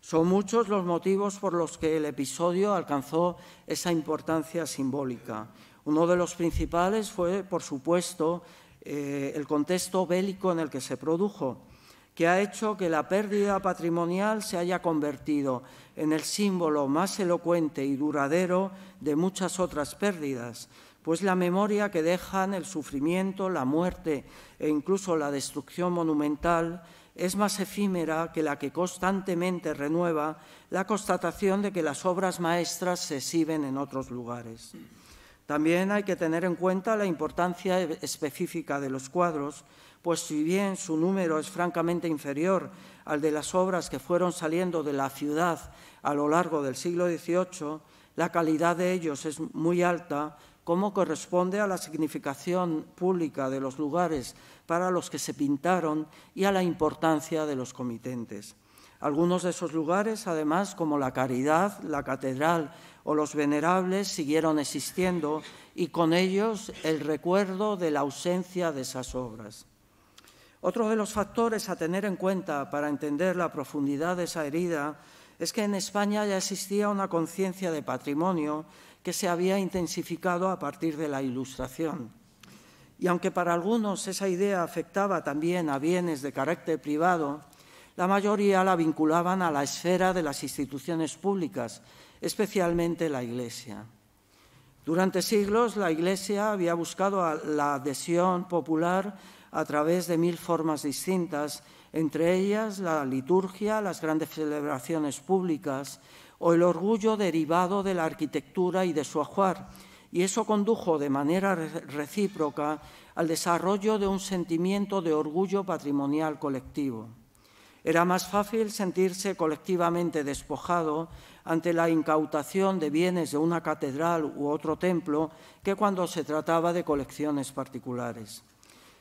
Son muchos los motivos por los que el episodio alcanzó esa importancia simbólica. Uno de los principales fue, por supuesto, eh, el contexto bélico en el que se produjo, que ha hecho que la pérdida patrimonial se haya convertido en el símbolo más elocuente y duradero de muchas otras pérdidas, pues la memoria que dejan el sufrimiento, la muerte e incluso la destrucción monumental es más efímera que la que constantemente renueva la constatación de que las obras maestras se exhiben en otros lugares. También hay que tener en cuenta la importancia e-, específica de los cuadros, pues si bien su número es francamente inferior al de las obras que fueron saliendo de la ciudad a lo largo del siglo XVIII, la calidad de ellos es muy alta cómo corresponde a la significación pública de los lugares para los que se pintaron y a la importancia de los comitentes. Algunos de esos lugares, además, como la Caridad, la Catedral o los Venerables, siguieron existiendo y con ellos el recuerdo de la ausencia de esas obras. Otro de los factores a tener en cuenta para entender la profundidad de esa herida es que en España ya existía una conciencia de patrimonio que se había intensificado a partir de la Ilustración. Y aunque para algunos esa idea afectaba también a bienes de carácter privado, la mayoría la vinculaban a la esfera de las instituciones públicas, especialmente la Iglesia. Durante siglos, la Iglesia había buscado la adhesión popular a través de mil formas distintas, entre ellas la liturgia, las grandes celebraciones públicas, o el orgullo derivado de la arquitectura y de su ajuar, y eso condujo de manera recíproca al desarrollo de un sentimiento de orgullo patrimonial colectivo. Era más fácil sentirse colectivamente despojado ante la incautación de bienes de una catedral u otro templo que cuando se trataba de colecciones particulares.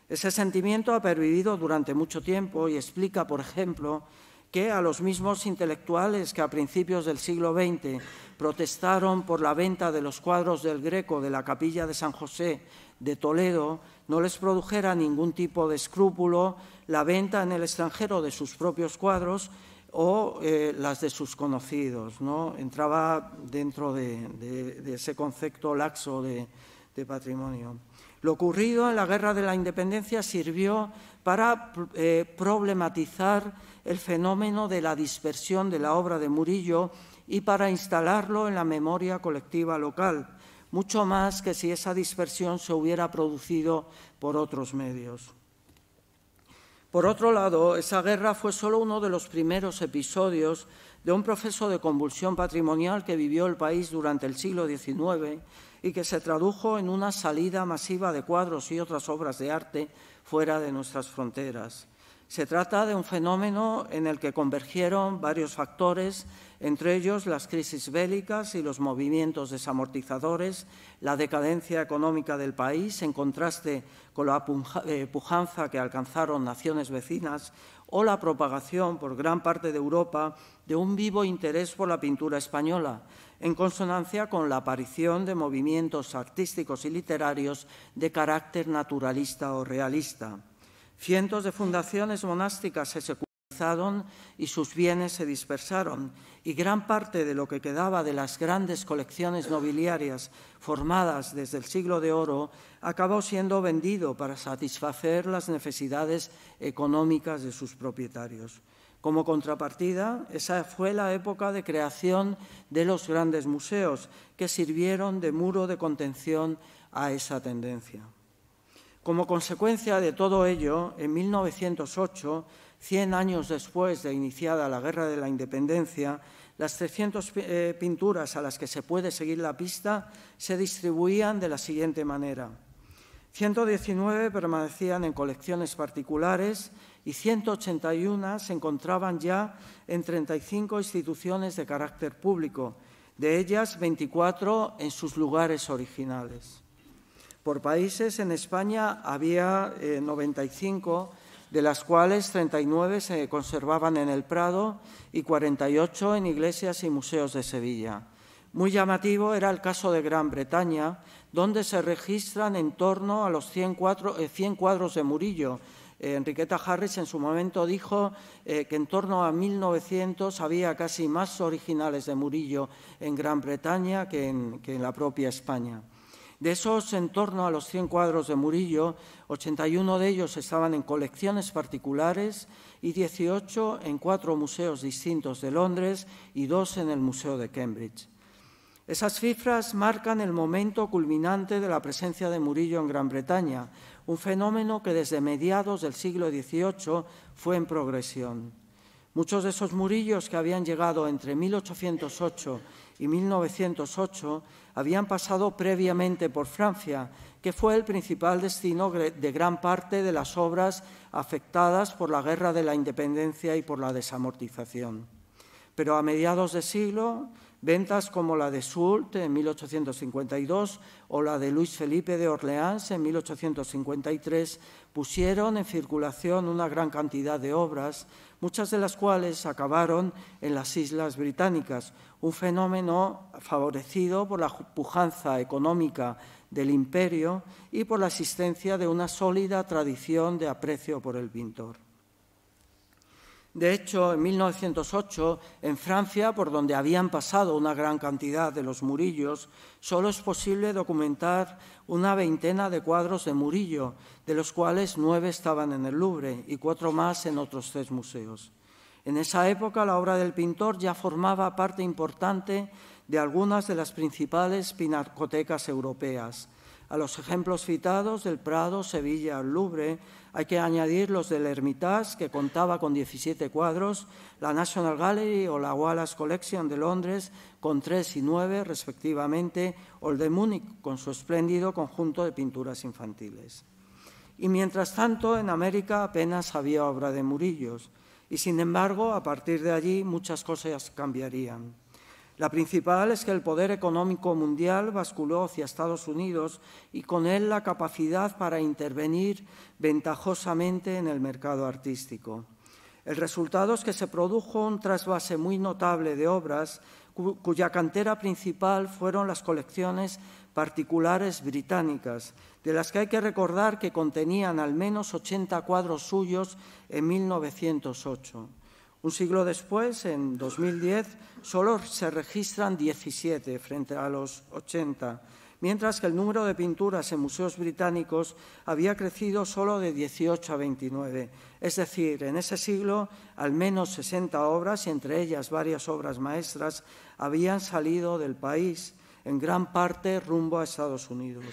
Ese sentimiento ha pervivido durante mucho tiempo y explica, por ejemplo, que a los mismos intelectuales que a principios del siglo XX protestaron por la venta de los cuadros del Greco de la capilla de San José de Toledo, no les produjera ningún tipo de escrúpulo la venta en el extranjero de sus propios cuadros o eh, las de sus conocidos. Entraba dentro de, ese concepto laxo de, patrimonio. Lo ocurrido en la Guerra de la Independencia sirvió para eh, problematizar el fenómeno de la dispersión de la obra de Murillo y para instalarlo en la memoria colectiva local, mucho más que si esa dispersión se hubiera producido por otros medios. Por otro lado, esa guerra fue solo uno de los primeros episodios de un proceso de convulsión patrimonial que vivió el país durante el siglo XIX y que se tradujo en una salida masiva de cuadros y otras obras de arte fuera de nuestras fronteras. Se trata de un fenómeno en el que convergieron varios factores, entre ellos las crisis bélicas y los movimientos desamortizadores, la decadencia económica del país en contraste con la eh, pujanza que alcanzaron naciones vecinas o la propagación por gran parte de Europa de un vivo interés por la pintura española, en consonancia con la aparición de movimientos artísticos y literarios de carácter naturalista o realista. Cientos de fundaciones monásticas se secularizaron y sus bienes se dispersaron, y gran parte de lo que quedaba de las grandes colecciones nobiliarias formadas desde el siglo de oro acabó siendo vendido para satisfacer las necesidades económicas de sus propietarios. Como contrapartida, esa fue la época de creación de los grandes museos, que sirvieron de muro de contención a esa tendencia. Como consecuencia de todo ello, en 1908, 100 años después de iniciada la Guerra de la Independencia, las 300 eh, pinturas a las que se puede seguir la pista se distribuían de la siguiente manera. 119 permanecían en colecciones particulares y 181 se encontraban ya en 35 instituciones de carácter público, de ellas 24 en sus lugares originales. Por países, en España había 95, eh, de las cuales 39 se conservaban en el Prado y 48 en iglesias y museos de Sevilla. Muy llamativo era el caso de Gran Bretaña, donde se registran en torno a los 100, eh, cuadros de Murillo, eh, Enriqueta Harris en su momento dijo que en torno a 1900 había casi más originales de Murillo en Gran Bretaña que en la propia España. De esos en torno a los 100 cuadros de Murillo, 81 de ellos estaban en colecciones particulares y 18 en cuatro museos distintos de Londres y dos en el Museo de Cambridge. Esas cifras marcan el momento culminante de la presencia de Murillo en Gran Bretaña, un fenómeno que desde mediados del siglo XVIII fue en progresión. Muchos de esos murillos que habían llegado entre 1808 y 1908 habían pasado previamente por Francia, que fue el principal destino de gran parte de las obras afectadas por la Guerra de la Independencia y por la desamortización. Pero a mediados de siglo, ventas como la de Soult en 1852 o la de Luis Felipe de Orleans en 1853 pusieron en circulación una gran cantidad de obras, muchas de las cuales acabaron en las Islas Británicas un fenómeno favorecido por la pujanza económica del imperio y por la existencia de una sólida tradición de aprecio por el pintor. De hecho, en 1908, en Francia, por donde habían pasado una gran cantidad de los Murillos, solo es posible documentar una veintena de cuadros de Murillo, de los cuales nueve estaban en el Louvre y cuatro más en otros tres museos. En esa época la obra del pintor ya formaba parte importante de algunas de las principales pinacotecas europeas. A los ejemplos citados del Prado, Sevilla, Louvre, hay que añadir los del Hermitage, que contaba con 17 cuadros, la National Gallery o la Wallace Collection de Londres, con 3 y 9 respectivamente, o el de Múnich, con su espléndido conjunto de pinturas infantiles. Y mientras tanto, en América apenas había obra de Murillos y sin embargo a partir de allí muchas cosas cambiarían. La principal es que el poder económico mundial basculó hacia Estados Unidos y con él la capacidad para intervenir ventajosamente en el mercado artístico. El resultado es que se produjo un trasvase muy notable de obras cuya cantera principal fueron las colecciones particulares británicas, de las que hay que recordar que contenían al menos 80 cuadros suyos en 1908. Un siglo después, en 2010, solo se registran 17 frente a los 80, mientras que el número de pinturas en museos británicos había crecido solo de 18 a 29. Es decir, en ese siglo al menos 60 obras, y entre ellas varias obras maestras, habían salido del país en gran parte rumbo a Estados Unidos.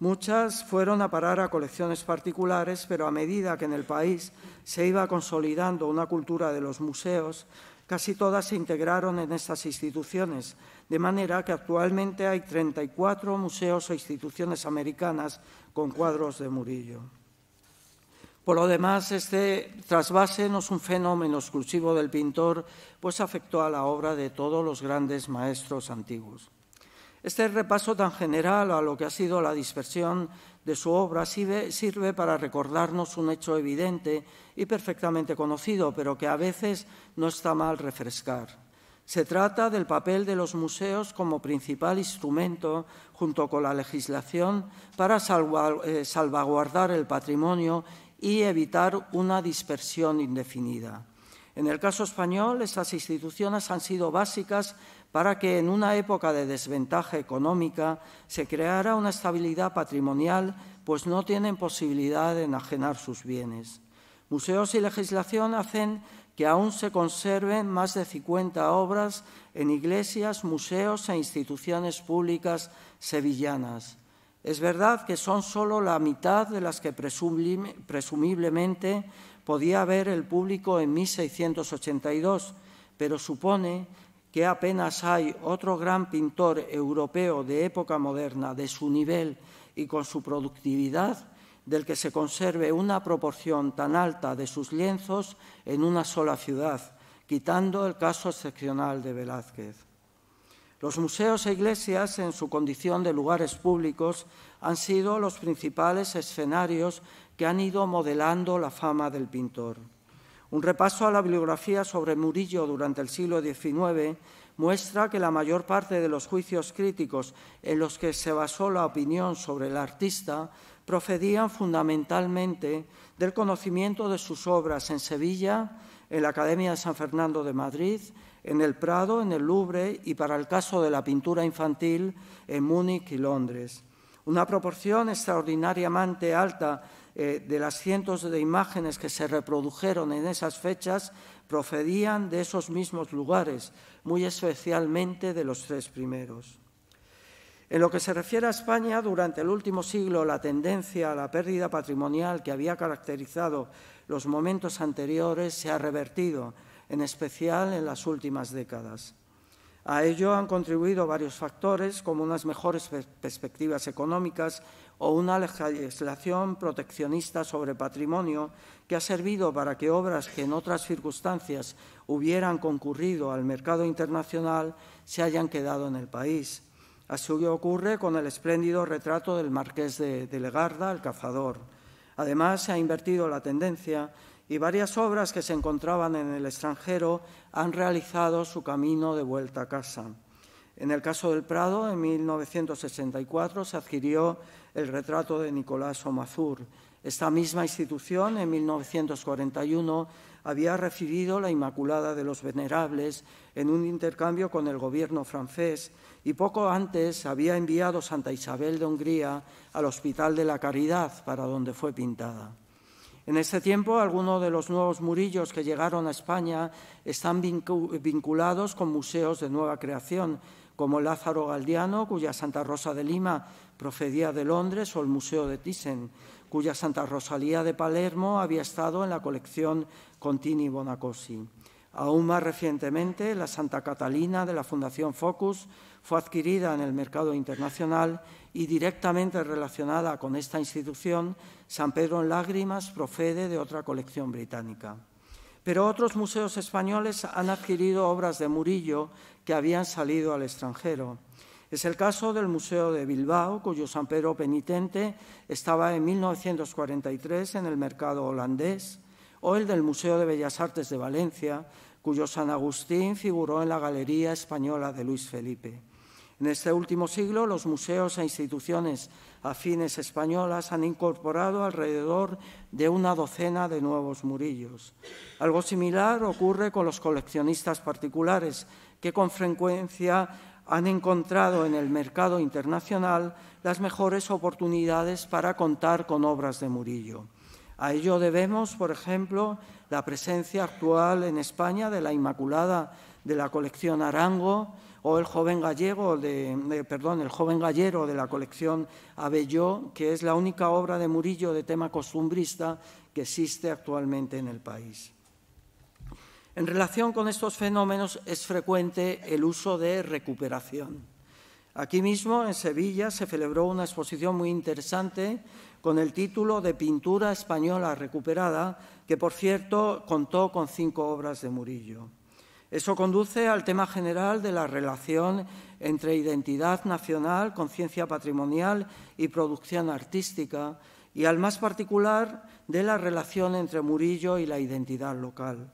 Muchas fueron a parar a colecciones particulares, pero a medida que en el país se iba consolidando una cultura de los museos, casi todas se integraron en estas instituciones, de manera que actualmente hay 34 museos o instituciones americanas con cuadros de Murillo. Por lo demás, este trasvase no es un fenómeno exclusivo del pintor, pues afectó a la obra de todos los grandes maestros antiguos. Este repaso tan general a lo que ha sido la dispersión de su obra sirve, para recordarnos un hecho evidente y perfectamente conocido, pero que a veces no está mal refrescar. Se trata del papel de los museos como principal instrumento, junto con la legislación, para eh, salvaguardar el patrimonio y evitar una dispersión indefinida. En el caso español, estas instituciones han sido básicas para que en una época de desventaja económica se creara una estabilidad patrimonial, pues no tienen posibilidad de enajenar sus bienes. Museos y legislación hacen que aún se conserven más de 50 obras en iglesias, museos e instituciones públicas sevillanas. Es verdad que son solo la mitad de las que presumiblemente podía ver el público en 1682, pero supone que apenas hay otro gran pintor europeo de época moderna de su nivel y con su productividad del que se conserve una proporción tan alta de sus lienzos en una sola ciudad, quitando el caso excepcional de Velázquez. Los museos e iglesias, en su condición de lugares públicos, han sido los principales escenarios que han ido modelando la fama del pintor. Un repaso a la bibliografía sobre Murillo durante el siglo XIX muestra que la mayor parte de los juicios críticos en los que se basó la opinión sobre el artista procedían fundamentalmente del conocimiento de sus obras en Sevilla, en la Academia de San Fernando de Madrid, en el Prado, en el Louvre y para el caso de la pintura infantil en Múnich y Londres. Una proporción extraordinariamente alta eh, de las cientos de imágenes que se reprodujeron en esas fechas procedían de esos mismos lugares, muy especialmente de los tres primeros. En lo que se refiere a España, durante el último siglo la tendencia a la pérdida patrimonial que había caracterizado los momentos anteriores se ha revertido, en especial en las últimas décadas. A ello han contribuido varios factores, como unas mejores perspectivas económicas o una legislación proteccionista sobre patrimonio que ha servido para que obras que en otras circunstancias hubieran concurrido al mercado internacional se hayan quedado en el país. Así ocurre con el espléndido retrato del marqués de, Legarda, El cazador. Además, se ha invertido la tendencia y varias obras que se encontraban en el extranjero han realizado su camino de vuelta a casa. En el caso del Prado, en 1964 se adquirió el retrato de Nicolás Omazur. Esta misma institución, en 1941, había recibido la Inmaculada de los Venerables en un intercambio con el gobierno francés y poco antes había enviado Santa Isabel de Hungría al Hospital de la Caridad, para donde fue pintada. En este tiempo, algunos de los nuevos murillos que llegaron a España están vinculados con museos de nueva creación, como Lázaro Galdiano, cuya Santa Rosa de Lima procedía de Londres, o el Museo de Thyssen, cuya Santa Rosalía de Palermo había estado en la colección Contini Bonacossi. Aún más recientemente, la Santa Catalina de la Fundación Focus fue adquirida en el mercado internacional y directamente relacionada con esta institución, San Pedro en Lágrimas procede de otra colección británica. Pero otros museos españoles han adquirido obras de Murillo que habían salido al extranjero. Es el caso del Museo de Bilbao, cuyo San Pedro Penitente estaba en 1943 en el mercado holandés, o el del Museo de Bellas Artes de Valencia, cuyo San Agustín figuró en la Galería Española de Luis Felipe. En este último siglo, los museos e instituciones afines españolas han incorporado alrededor de una docena de nuevos murillos. Algo similar ocurre con los coleccionistas particulares, que con frecuencia han encontrado en el mercado internacional las mejores oportunidades para contar con obras de Murillo. A ello debemos, por ejemplo, la presencia actual en España de la Inmaculada de la colección Arango o el joven gallego de, perdón, el joven gallero de la colección Abelló, que es la única obra de Murillo de tema costumbrista que existe actualmente en el país. En relación con estos fenómenos es frecuente el uso de recuperación. Aquí mismo, en Sevilla, se celebró una exposición muy interesante con el título de Pintura Española Recuperada, que por cierto contó con cinco obras de Murillo. Eso conduce al tema general de la relación entre identidad nacional, conciencia patrimonial y producción artística, y al más particular de la relación entre Murillo y la identidad local.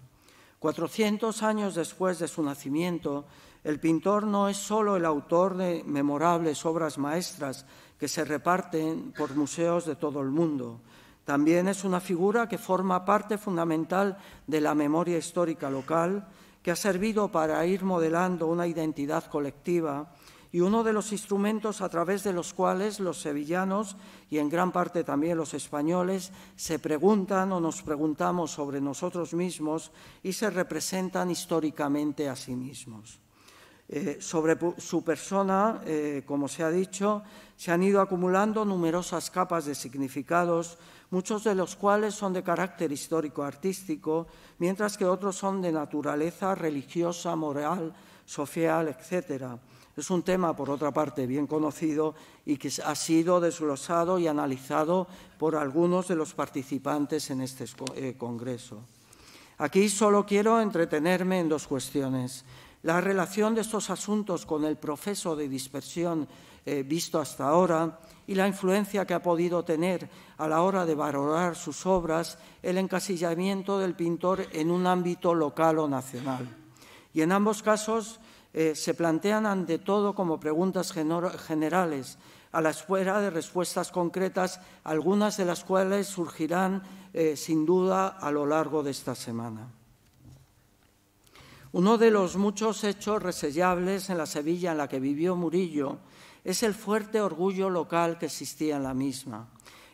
Cuatrocientos años después de su nacimiento, el pintor no es solo el autor de memorables obras maestras que se reparten por museos de todo el mundo, también es una figura que forma parte fundamental de la memoria histórica local, que ha servido para ir modelando una identidad colectiva y uno de los instrumentos a través de los cuales los sevillanos y en gran parte también los españoles se preguntan o nos preguntamos sobre nosotros mismos y se representan históricamente a sí mismos. Eh, sobre su persona, eh, como se ha dicho, se han ido acumulando numerosas capas de significados, muchos de los cuales son de carácter histórico-artístico, mientras que otros son de naturaleza religiosa, moral, social, etcétera. Es un tema, por otra parte, bien conocido y que ha sido desglosado y analizado por algunos de los participantes en este eh, Congreso. Aquí solo quiero entretenerme en dos cuestiones. La relación de estos asuntos con el proceso de dispersión eh, visto hasta ahora y la influencia que ha podido tener a la hora de valorar sus obras el encasillamiento del pintor en un ámbito local o nacional. Y en ambos casos eh, se plantean ante todo como preguntas generales, a la espera de respuestas concretas, algunas de las cuales surgirán eh, sin duda a lo largo de esta semana. Uno de los muchos hechos resellables en la Sevilla en la que vivió Murillo es el fuerte orgullo local que existía en la misma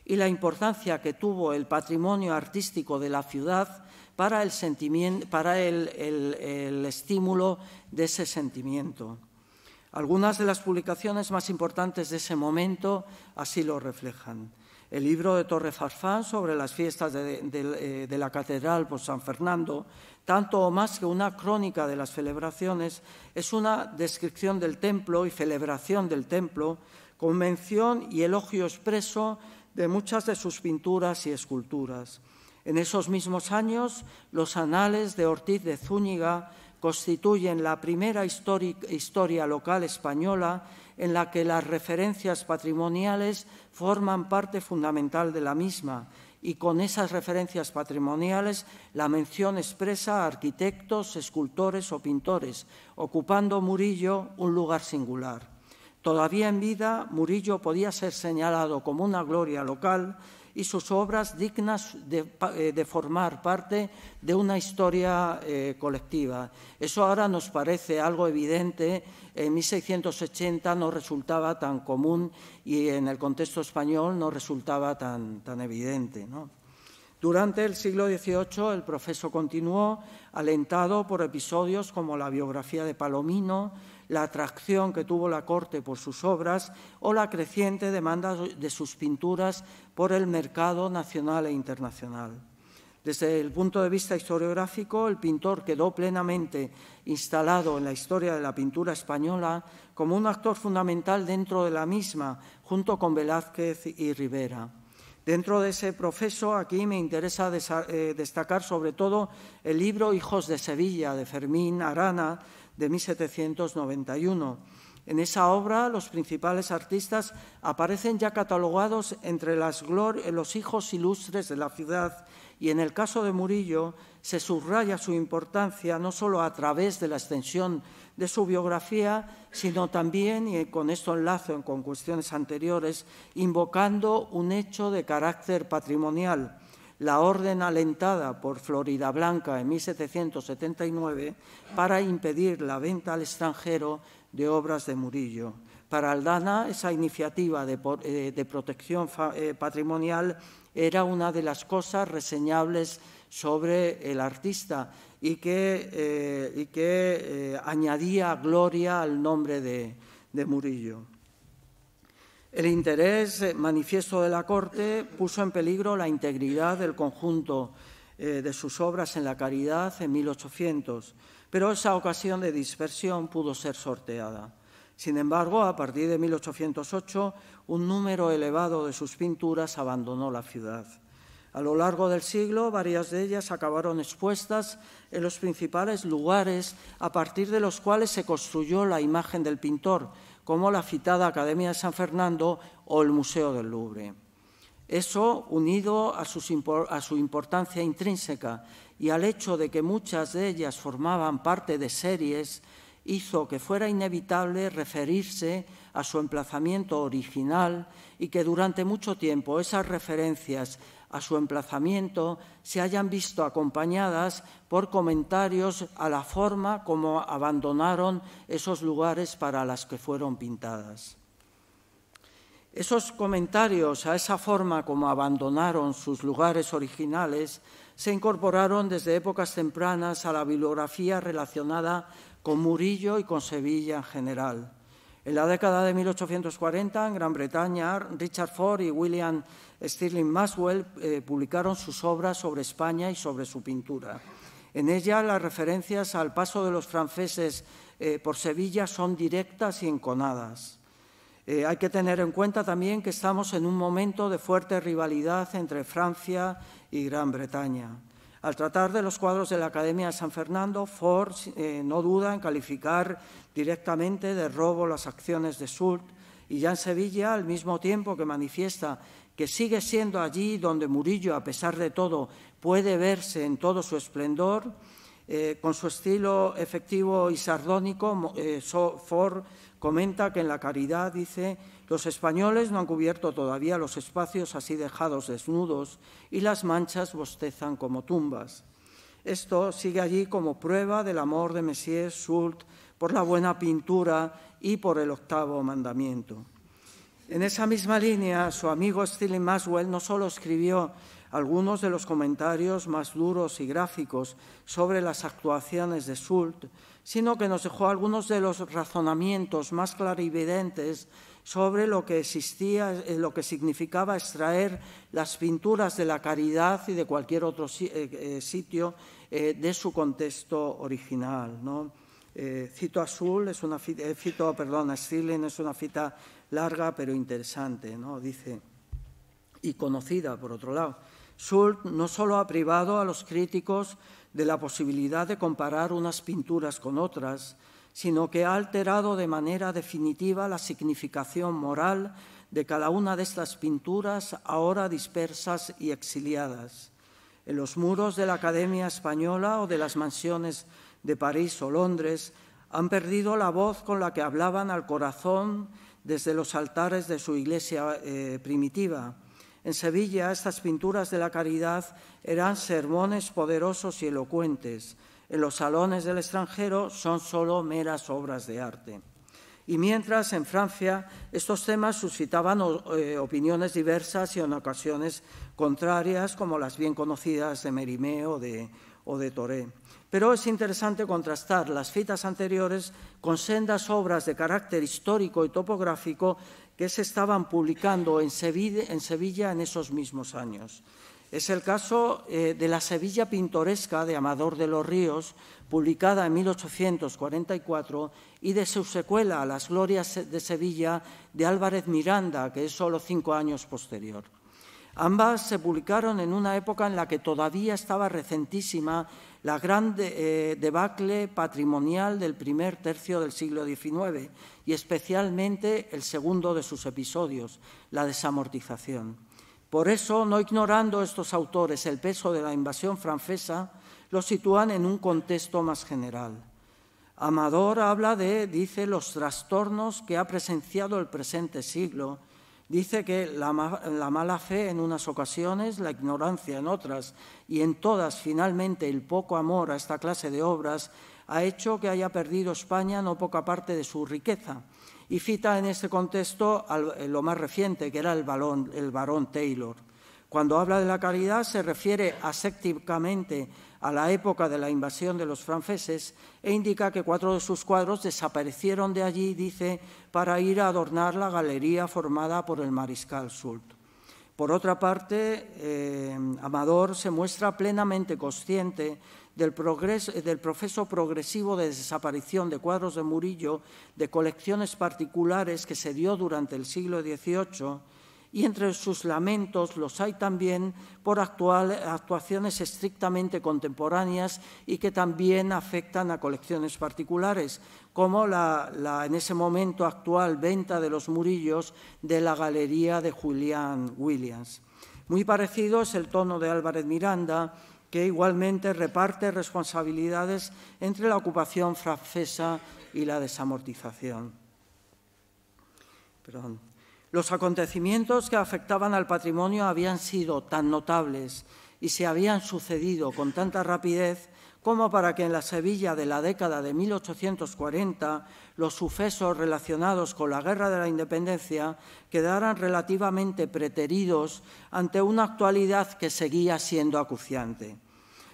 y la importancia que tuvo el patrimonio artístico de la ciudad para el, estímulo de ese sentimiento. Algunas de las publicaciones más importantes de ese momento así lo reflejan. El libro de Torre Farfán sobre las fiestas de, eh, de, la Catedral por San Fernando, tanto o más que una crónica de las celebraciones, es una descripción del templo y celebración del templo, con mención y elogio expreso de muchas de sus pinturas y esculturas. En esos mismos años, los anales de Ortiz de Zúñiga constituyen la primera historia local española en la que las referencias patrimoniales forman parte fundamental de la misma y con esas referencias patrimoniales la mención expresa a arquitectos, escultores o pintores, ocupando Murillo un lugar singular. Todavía en vida, Murillo podía ser señalado como una gloria local y sus obras dignas eh, de, formar parte de una historia eh, colectiva. Eso ahora nos parece algo evidente, en 1680 no resultaba tan común y en el contexto español no resultaba tan, tan evidente. Durante el siglo XVIII el proceso continuó, alentado por episodios como la biografía de Palomino, la atracción que tuvo la corte por sus obras o la creciente demanda de sus pinturas por el mercado nacional e internacional. Desde el punto de vista historiográfico, el pintor quedó plenamente instalado en la historia de la pintura española como un actor fundamental dentro de la misma, junto con Velázquez y Rivera. Dentro de ese proceso, aquí me interesa eh, destacar sobre todo el libro Hijos de Sevilla de Fermín Arana, de 1791. En esa obra, los principales artistas aparecen ya catalogados entre las eh, los hijos ilustres de la ciudad y en el caso de Murillo se subraya su importancia no solo a través de la extensión de su biografía, sino también, y con esto enlazo con cuestiones anteriores, invocando un hecho de carácter patrimonial la orden alentada por Florida Blanca en 1779 para impedir la venta al extranjero de obras de Murillo. Para Aldana, esa iniciativa de, eh, protección eh, patrimonial era una de las cosas reseñables sobre el artista y que, eh, añadía gloria al nombre de Murillo. El interés eh, manifiesto de la Corte puso en peligro la integridad del conjunto eh, de sus obras en la caridad en 1800, pero esa ocasión de dispersión pudo ser sorteada. Sin embargo, a partir de 1808, un número elevado de sus pinturas abandonó la ciudad. A lo largo del siglo, varias de ellas acabaron expuestas en los principales lugares a partir de los cuales se construyó la imagen del pintor, como la citada Academia de San Fernando o el Museo del Louvre. Eso, unido a, su importancia intrínseca y al hecho de que muchas de ellas formaban parte de series hizo que fuera inevitable referirse a su emplazamiento original y que durante mucho tiempo esas referencias a su emplazamiento se hayan visto acompañadas por comentarios a la forma como abandonaron esos lugares para las que fueron pintadas. Esos comentarios a esa forma como abandonaron sus lugares originales se incorporaron desde épocas tempranas a la bibliografía relacionada con Murillo y con Sevilla en general. En la década de 1840, en Gran Bretaña, Richard Ford y William Stirling Maxwell eh, publicaron sus obras sobre España y sobre su pintura. En ella, las referencias al paso de los franceses eh, por Sevilla son directas y enconadas. Eh, hay que tener en cuenta también que estamos en un momento de fuerte rivalidad entre Francia y Gran Bretaña. Al tratar de los cuadros de la Academia de San Fernando, Ford eh, no duda en calificar directamente de robo las acciones de Sult y ya en Sevilla, al mismo tiempo que manifiesta que sigue siendo allí donde Murillo, a pesar de todo, puede verse en todo su esplendor, eh, con su estilo efectivo y sardónico, eh, Ford comenta que en la caridad, dice, los españoles no han cubierto todavía los espacios así dejados desnudos y las manchas bostezan como tumbas. Esto sigue allí como prueba del amor de Messier soult por la buena pintura y por el octavo mandamiento. En esa misma línea, su amigo Stephen Maxwell no solo escribió algunos de los comentarios más duros y gráficos sobre las actuaciones de Soult, sino que nos dejó algunos de los razonamientos más clarividentes sobre lo que existía, eh, lo que significaba extraer las pinturas de la caridad y de cualquier otro eh, eh, sitio de su contexto original. Cito azul es una es una cita larga pero interesante, dice, y conocida por otro lado. Sult no solo ha privado a los críticos de la posibilidad de comparar unas pinturas con otras, sino que ha alterado de manera definitiva la significación moral de cada una de estas pinturas ahora dispersas y exiliadas. En los muros de la Academia Española o de las mansiones de París o Londres han perdido la voz con la que hablaban al corazón desde los altares de su iglesia eh, primitiva. En Sevilla estas pinturas de la caridad eran sermones poderosos y elocuentes, en los salones del extranjero son solo meras obras de arte. Y mientras en Francia estos temas suscitaban eh, opiniones diversas y en ocasiones contrarias, como las bien conocidas de Mérimée o de, o de Toré. Pero es interesante contrastar las citas anteriores con sendas obras de carácter histórico y topográfico que se estaban publicando en Sevilla en, esos mismos años. Es el caso eh, de la Sevilla pintoresca de Amador de los Ríos, publicada en 1844, y de su secuela, Las Glorias de Sevilla, de Álvarez Miranda, que es solo cinco años posterior. Ambas se publicaron en una época en la que todavía estaba recentísima la gran eh, debacle patrimonial del primer tercio del siglo XIX y especialmente el segundo de sus episodios, la desamortización. Por eso, no ignorando estos autores el peso de la invasión francesa, lo sitúan en un contexto más general. Amador habla de, dice, los trastornos que ha presenciado el presente siglo. Dice que la, mala fe en unas ocasiones, la ignorancia en otras y en todas finalmente el poco amor a esta clase de obras ha hecho que haya perdido España no poca parte de su riqueza y cita en este contexto eh, lo más reciente, que era el, barón Taylor. Cuando habla de la calidad se refiere asépticamente a la época de la invasión de los franceses e indica que cuatro de sus cuadros desaparecieron de allí, dice, para ir a adornar la galería formada por el mariscal Soult. Por otra parte, eh, Amador se muestra plenamente consciente del, progreso, eh, del proceso progresivo de desaparición de cuadros de Murillo de colecciones particulares que se dio durante el siglo XVIII y entre sus lamentos los hay también por actuaciones estrictamente contemporáneas y que también afectan a colecciones particulares, como la, en ese momento actual venta de los murillos de la galería de Julián Williams. Muy parecido es el tono de Álvarez Miranda, que igualmente reparte responsabilidades entre la ocupación francesa y la desamortización. Los acontecimientos que afectaban al patrimonio habían sido tan notables y se habían sucedido con tanta rapidez como para que en la Sevilla de la década de 1840 los sucesos relacionados con la Guerra de la Independencia quedaran relativamente preteridos ante una actualidad que seguía siendo acuciante.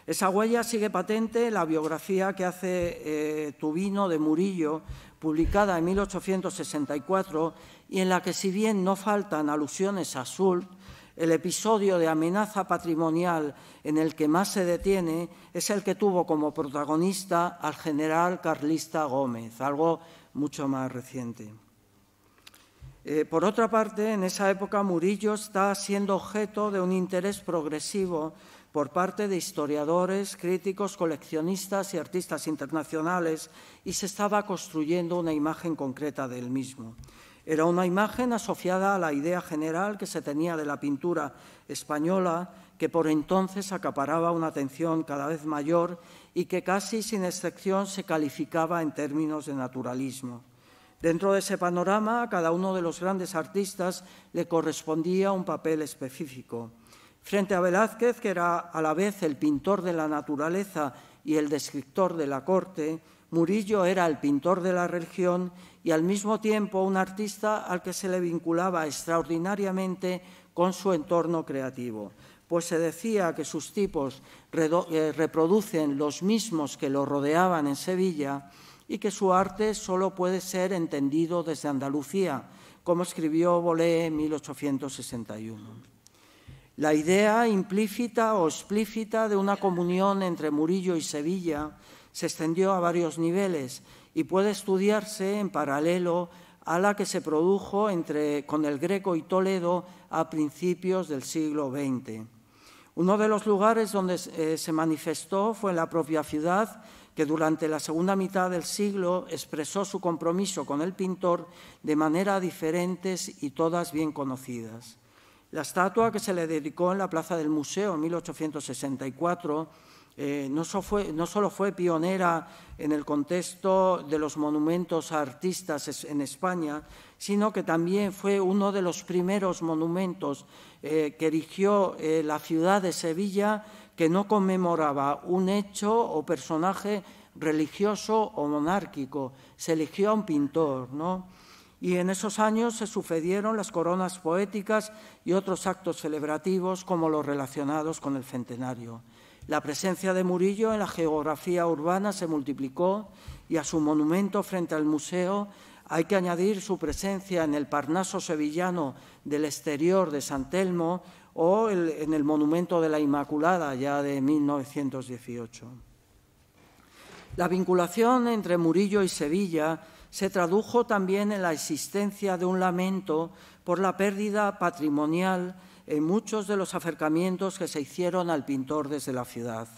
Esa huella sigue patente en la biografía que hace eh, Tubino de Murillo, publicada en 1864, y en la que si bien no faltan alusiones a Sult, el episodio de amenaza patrimonial en el que más se detiene es el que tuvo como protagonista al general carlista Gómez, algo mucho más reciente. Eh, por otra parte, en esa época Murillo está siendo objeto de un interés progresivo por parte de historiadores, críticos, coleccionistas y artistas internacionales y se estaba construyendo una imagen concreta del mismo. Era una imagen asociada a la idea general que se tenía de la pintura española, que por entonces acaparaba una atención cada vez mayor y que casi sin excepción se calificaba en términos de naturalismo. Dentro de ese panorama, a cada uno de los grandes artistas le correspondía un papel específico. Frente a Velázquez, que era a la vez el pintor de la naturaleza y el descriptor de la corte, Murillo era el pintor de la región y al mismo tiempo un artista al que se le vinculaba extraordinariamente con su entorno creativo, pues se decía que sus tipos eh, reproducen los mismos que lo rodeaban en Sevilla y que su arte solo puede ser entendido desde Andalucía, como escribió Bolé en 1861. La idea implícita o explícita de una comunión entre Murillo y Sevilla se extendió a varios niveles y puede estudiarse en paralelo a la que se produjo con el Greco y Toledo a principios del siglo XX. Uno de los lugares donde eh, se manifestó fue en la propia ciudad, que durante la segunda mitad del siglo expresó su compromiso con el pintor de manera diferentes y todas bien conocidas. La estatua que se le dedicó en la plaza del museo en 1864 eh, no, fue, solo fue pionera en el contexto de los monumentos a artistas en España, sino que también fue uno de los primeros monumentos eh, que erigió eh, la ciudad de Sevilla que no conmemoraba un hecho o personaje religioso o monárquico, se eligió a un pintor, Y en esos años se sucedieron las coronas poéticas y otros actos celebrativos como los relacionados con el centenario. La presencia de Murillo en la geografía urbana se multiplicó y a su monumento frente al museo hay que añadir su presencia en el Parnaso sevillano del exterior de San Telmo o en el Monumento de la Inmaculada ya de 1918. La vinculación entre Murillo y Sevilla se tradujo también en la existencia de un lamento por la pérdida patrimonial en muchos de los acercamientos que se hicieron al pintor desde la ciudad.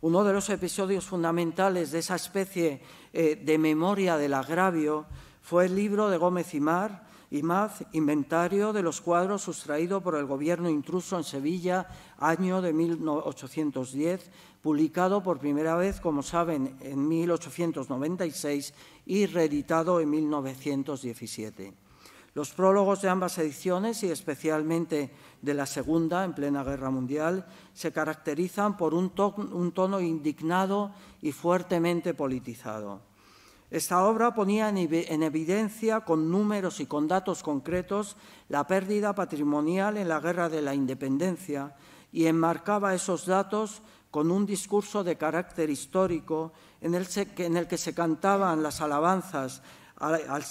Uno de los episodios fundamentales de esa especie eh, de memoria del agravio fue el libro de Gómez y Imaz, Inventario de los cuadros sustraídos por el gobierno intruso en Sevilla, año de 1810, publicado por primera vez, como saben, en 1896 y reeditado en 1917. Los prólogos de ambas ediciones, y especialmente de la segunda, en plena guerra mundial, se caracterizan por un, tono indignado y fuertemente politizado. Esta obra ponía en, evidencia, con números y con datos concretos, la pérdida patrimonial en la guerra de la independencia y enmarcaba esos datos con un discurso de carácter histórico en el que se cantaban las alabanzas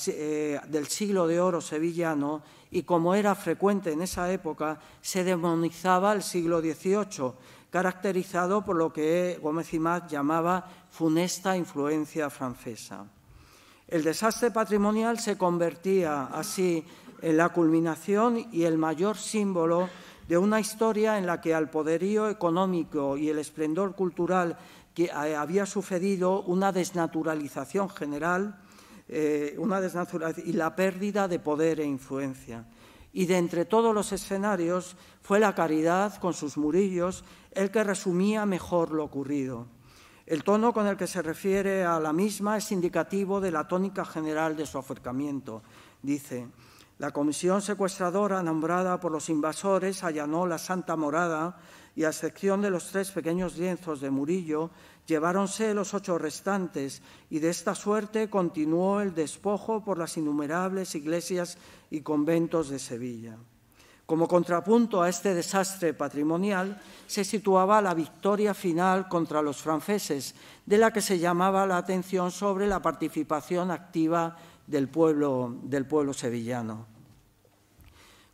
eh, del siglo de oro sevillano y como era frecuente en esa época, se demonizaba el siglo XVIII, caracterizado por lo que Gómez y llamaba funesta influencia francesa. El desastre patrimonial se convertía así en la culminación y el mayor símbolo de una historia en la que al poderío económico y el esplendor cultural que eh, había sucedido una desnaturalización general, eh, una y la pérdida de poder e influencia. Y de entre todos los escenarios fue la caridad, con sus murillos, el que resumía mejor lo ocurrido. El tono con el que se refiere a la misma es indicativo de la tónica general de su acercamiento. Dice, la comisión secuestradora nombrada por los invasores allanó la Santa Morada y a excepción de los tres pequeños lienzos de Murillo, Lleváronse los ocho restantes y de esta suerte continuó el despojo por las innumerables iglesias y conventos de Sevilla. Como contrapunto a este desastre patrimonial se situaba la victoria final contra los franceses, de la que se llamaba la atención sobre la participación activa del pueblo, del pueblo sevillano.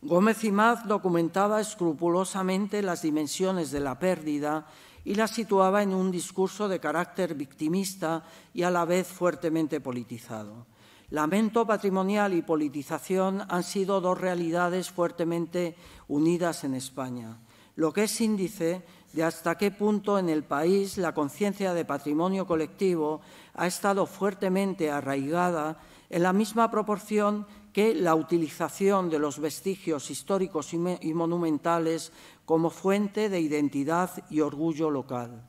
Gómez y Maz documentaba escrupulosamente las dimensiones de la pérdida y la situaba en un discurso de carácter victimista y a la vez fuertemente politizado. Lamento patrimonial y politización han sido dos realidades fuertemente unidas en España, lo que es índice de hasta qué punto en el país la conciencia de patrimonio colectivo ha estado fuertemente arraigada en la misma proporción la utilización de los vestigios históricos y, monumentales como fuente de identidad y orgullo local.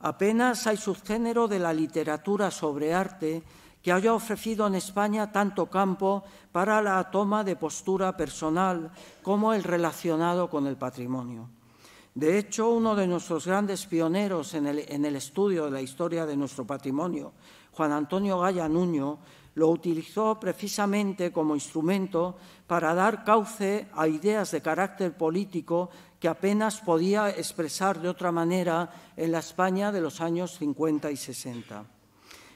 Apenas hay subgénero de la literatura sobre arte que haya ofrecido en España tanto campo para la toma de postura personal como el relacionado con el patrimonio. De hecho, uno de nuestros grandes pioneros en el, en el estudio de la historia de nuestro patrimonio, Juan Antonio Gaya Nuño, lo utilizó precisamente como instrumento para dar cauce a ideas de carácter político que apenas podía expresar de otra manera en la España de los años 50 y 60.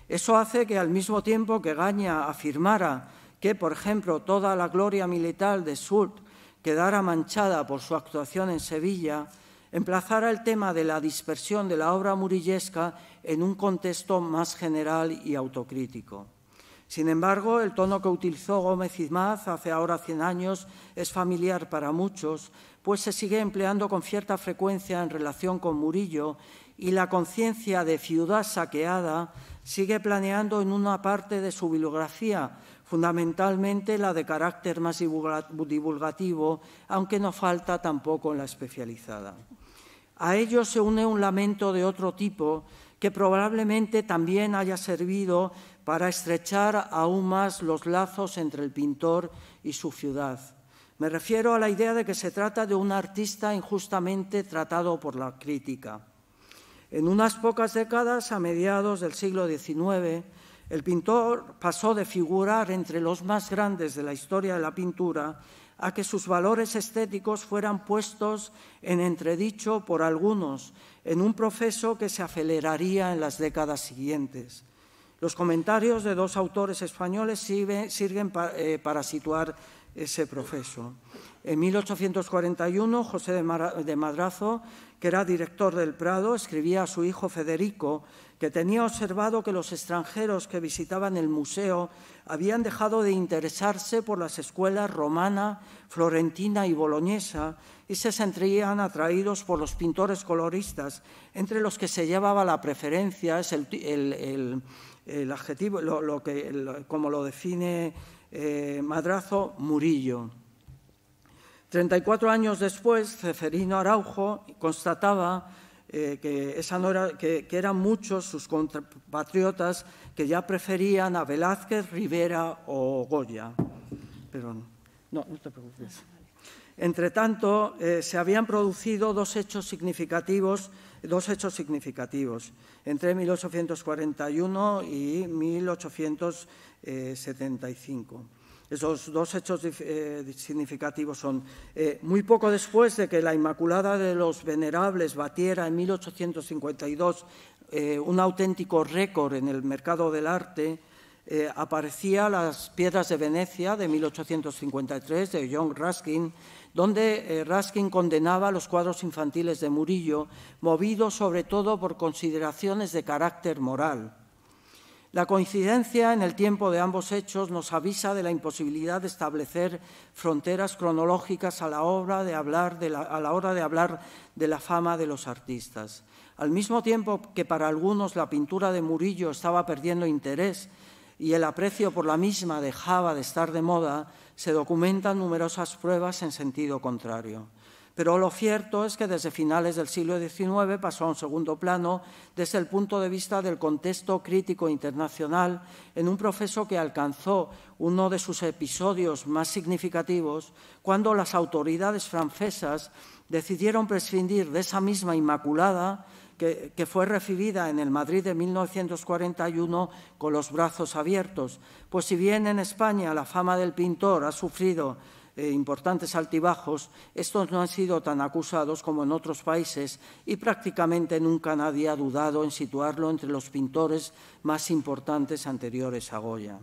Eso hace que al mismo tiempo que Gaña afirmara que, por ejemplo, toda la gloria militar de Surt quedara manchada por su actuación en Sevilla, emplazara el tema de la dispersión de la obra murillesca en un contexto más general y autocrítico. Sin embargo, el tono que utilizó Gómez Izmaz hace ahora 100 años es familiar para muchos, pues se sigue empleando con cierta frecuencia en relación con Murillo y la conciencia de ciudad saqueada sigue planeando en una parte de su bibliografía, fundamentalmente la de carácter más divulgativo, aunque no falta tampoco en la especializada. A ello se une un lamento de otro tipo que probablemente también haya servido para estrechar aún más los lazos entre el pintor y su ciudad. Me refiero a la idea de que se trata de un artista injustamente tratado por la crítica. En unas pocas décadas, a mediados del siglo XIX, el pintor pasó de figurar entre los más grandes de la historia de la pintura a que sus valores estéticos fueran puestos en entredicho por algunos, en un proceso que se aceleraría en las décadas siguientes. Los comentarios de dos autores españoles sirven, eh, para situar ese proceso. En 1841, José de, Madrazo, que era director del Prado, escribía a su hijo Federico que tenía observado que los extranjeros que visitaban el museo habían dejado de interesarse por las escuelas romana, florentina y boloñesa y se sentían atraídos por los pintores coloristas, entre los que se llevaba la preferencia, es el el adjetivo, lo, que, como lo define eh, Madrazo, Murillo. cuatro años después, Ceferino Araujo constataba eh, que, esa que, eran muchos sus compatriotas que ya preferían a Velázquez, Rivera o Goya. Pero no, no te preocupes. Entre tanto, eh, se habían producido dos hechos significativos dos hechos significativos. Entre 1841 y 1875. Eh, Esos dos hechos eh, significativos son eh, muy poco después de que la Inmaculada de los Venerables batiera en 1852 un auténtico récord en el mercado del arte, aparecían aparecía Las Piedras de Venecia de 1853 de John Ruskin, donde eh, Raskin condenaba los cuadros infantiles de Murillo, movido sobre todo por consideraciones de carácter moral. La coincidencia en el tiempo de ambos hechos nos avisa de la imposibilidad de establecer fronteras cronológicas a la, de hablar a la hora de hablar de la fama de los artistas. Al mismo tiempo que para algunos la pintura de Murillo estaba perdiendo interés y el aprecio por la misma dejaba de estar de moda, se documentan numerosas pruebas en sentido contrario. Pero lo cierto es que desde finales del siglo XIX pasó a un segundo plano desde el punto de vista del contexto crítico internacional en un proceso que alcanzó uno de sus episodios más significativos cuando las autoridades francesas decidieron prescindir de esa misma inmaculada que, fue recibida en el Madrid de 1941 con los brazos abiertos. Pues si bien en España la fama del pintor ha sufrido eh, importantes altibajos, estos no han sido tan acusados como en otros países y prácticamente nunca nadie ha dudado en situarlo entre los pintores más importantes anteriores a Goya.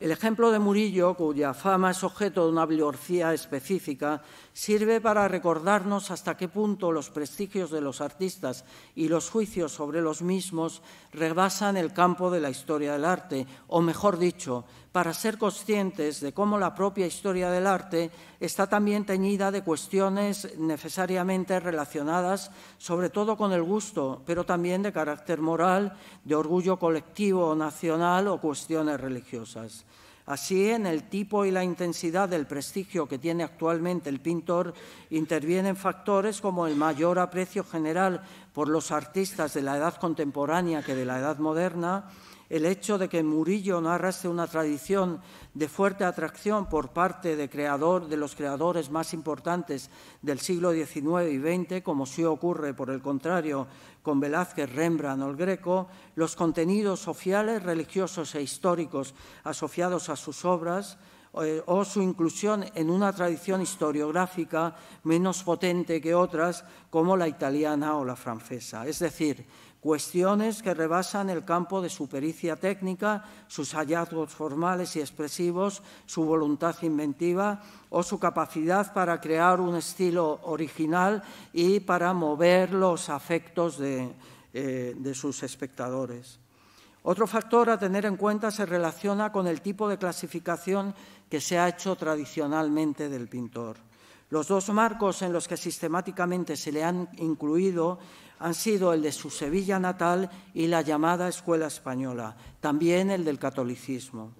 El ejemplo de Murillo, cuya fama es objeto de una bibliografía específica, sirve para recordarnos hasta qué punto los prestigios de los artistas y los juicios sobre los mismos rebasan el campo de la historia del arte, o mejor dicho, para ser conscientes de cómo la propia historia del arte está también teñida de cuestiones necesariamente relacionadas sobre todo con el gusto, pero también de carácter moral, de orgullo colectivo o nacional o cuestiones religiosas. Así, en el tipo y la intensidad del prestigio que tiene actualmente el pintor intervienen factores como el mayor aprecio general por los artistas de la edad contemporánea que de la edad moderna, el hecho de que Murillo no arrastre una tradición de fuerte atracción por parte de, creador, de los creadores más importantes del siglo XIX y XX, como sí ocurre, por el contrario, con Velázquez, Rembrandt o el Greco, los contenidos sociales, religiosos e históricos asociados a sus obras, eh, o su inclusión en una tradición historiográfica menos potente que otras como la italiana o la francesa. Es decir, cuestiones que rebasan el campo de su pericia técnica, sus hallazgos formales y expresivos, su voluntad inventiva o su capacidad para crear un estilo original y para mover los afectos eh, de, sus espectadores. Otro factor a tener en cuenta se relaciona con el tipo de clasificación que se ha hecho tradicionalmente del pintor. Los dos marcos en los que sistemáticamente se le han incluido han sido el de su Sevilla natal y la llamada Escuela Española, también el del catolicismo.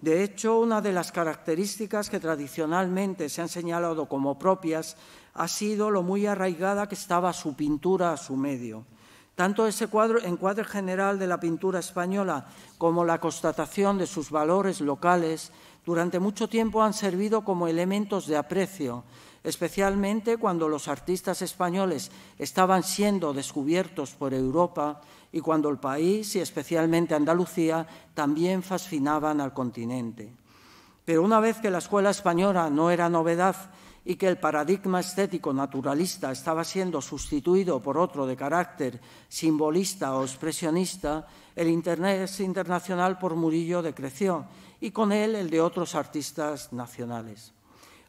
De hecho, una de las características que tradicionalmente se han señalado como propias ha sido lo muy arraigada que estaba su pintura a su medio. Tanto ese cuadro, encuadre general de la pintura española como la constatación de sus valores locales durante mucho tiempo han servido como elementos de aprecio especialmente cuando los artistas españoles estaban siendo descubiertos por Europa y cuando el país, y especialmente Andalucía, también fascinaban al continente. Pero una vez que la escuela española no era novedad y que el paradigma estético naturalista estaba siendo sustituido por otro de carácter simbolista o expresionista, el interés internacional por Murillo decreció y con él el de otros artistas nacionales.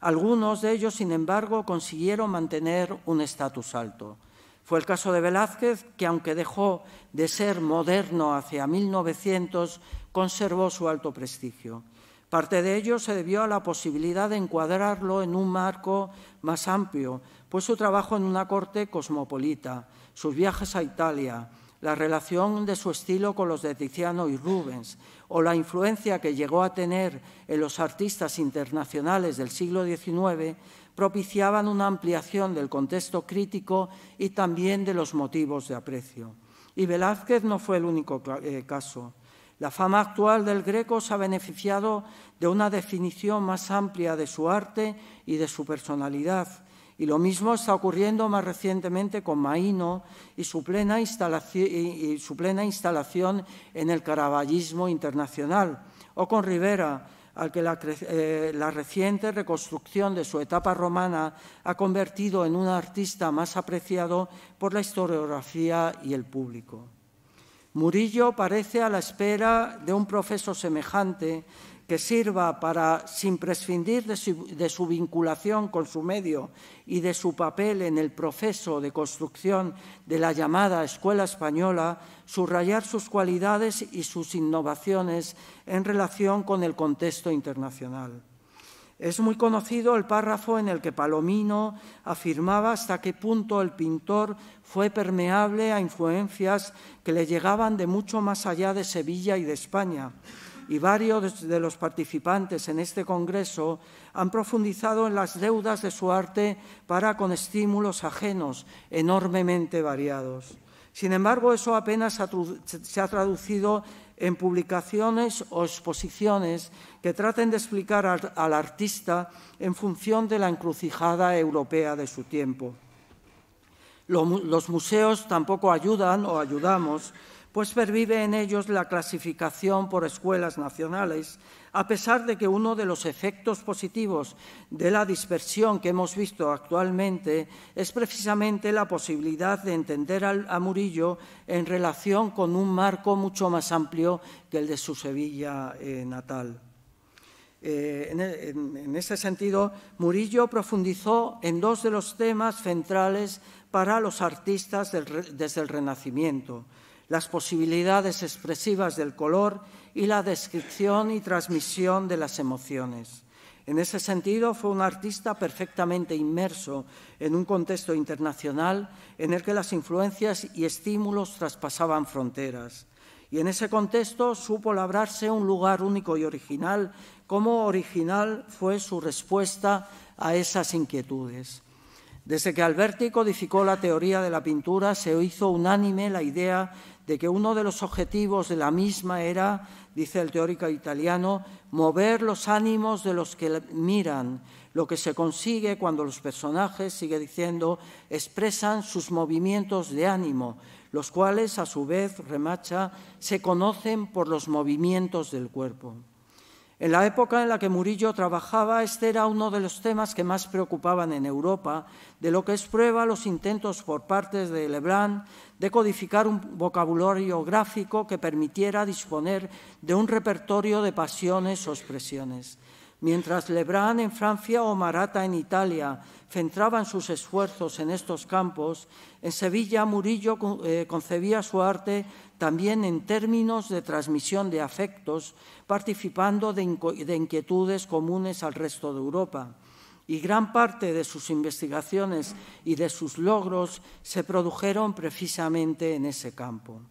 Algunos de ellos, sin embargo, consiguieron mantener un estatus alto. Fue el caso de Velázquez, que aunque dejó de ser moderno hacia 1900, conservó su alto prestigio. Parte de ello se debió a la posibilidad de encuadrarlo en un marco más amplio, pues su trabajo en una corte cosmopolita, sus viajes a Italia, la relación de su estilo con los de Tiziano y Rubens, o la influencia que llegó a tener en los artistas internacionales del siglo XIX propiciaban una ampliación del contexto crítico y también de los motivos de aprecio. Y Velázquez no fue el único eh, caso. La fama actual del Greco se ha beneficiado de una definición más amplia de su arte y de su personalidad, y lo mismo está ocurriendo más recientemente con Maíno y su plena, instalación, en el caraballismo internacional, o con Rivera, al que eh, la, reciente reconstrucción de su etapa romana ha convertido en un artista más apreciado por la historiografía y el público. Murillo parece a la espera de un proceso semejante que sirva para, sin prescindir de su, vinculación con su medio y de su papel en el proceso de construcción de la llamada escuela española, subrayar sus cualidades y sus innovaciones en relación con el contexto internacional. Es muy conocido el párrafo en el que Palomino afirmaba hasta qué punto el pintor fue permeable a influencias que le llegaban de mucho más allá de Sevilla y de España y varios de los participantes en este Congreso han profundizado en las deudas de su arte para con estímulos ajenos enormemente variados. Sin embargo, eso apenas se ha traducido en publicaciones o exposiciones que traten de explicar al artista en función de la encrucijada europea de su tiempo. Los museos tampoco ayudan o ayudamos pues pervive en ellos la clasificación por escuelas nacionales, a pesar de que uno de los efectos positivos de la dispersión que hemos visto actualmente es precisamente la posibilidad de entender a Murillo en relación con un marco mucho más amplio que el de su Sevilla eh, natal. Eh, e, en, ese sentido, Murillo profundizó en dos de los temas centrales para los artistas desde el Renacimiento – las posibilidades expresivas del color y la descripción y transmisión de las emociones. En ese sentido, fue un artista perfectamente inmerso en un contexto internacional en el que las influencias y estímulos traspasaban fronteras. Y en ese contexto supo labrarse un lugar único y original, como original fue su respuesta a esas inquietudes. Desde que Alberti codificó la teoría de la pintura, se hizo unánime la idea de que uno de los objetivos de la misma era, dice el teórico italiano, mover los ánimos de los que miran, lo que se consigue cuando los personajes, sigue diciendo, expresan sus movimientos de ánimo, los cuales, a su vez, remacha, se conocen por los movimientos del cuerpo. En la época en la que Murillo trabajaba, este era uno de los temas que más preocupaban en Europa, de lo que es prueba los intentos por parte de Lebrun de codificar un vocabulario gráfico que permitiera disponer de un repertorio de pasiones o expresiones. Mientras Lebrun en Francia o Marata en Italia centraban sus esfuerzos en estos campos, en Sevilla Murillo eh, concebía su arte también en términos de transmisión de afectos, participando de, inquietudes comunes al resto de Europa y gran parte de sus investigaciones y de sus logros se produjeron precisamente en ese campo.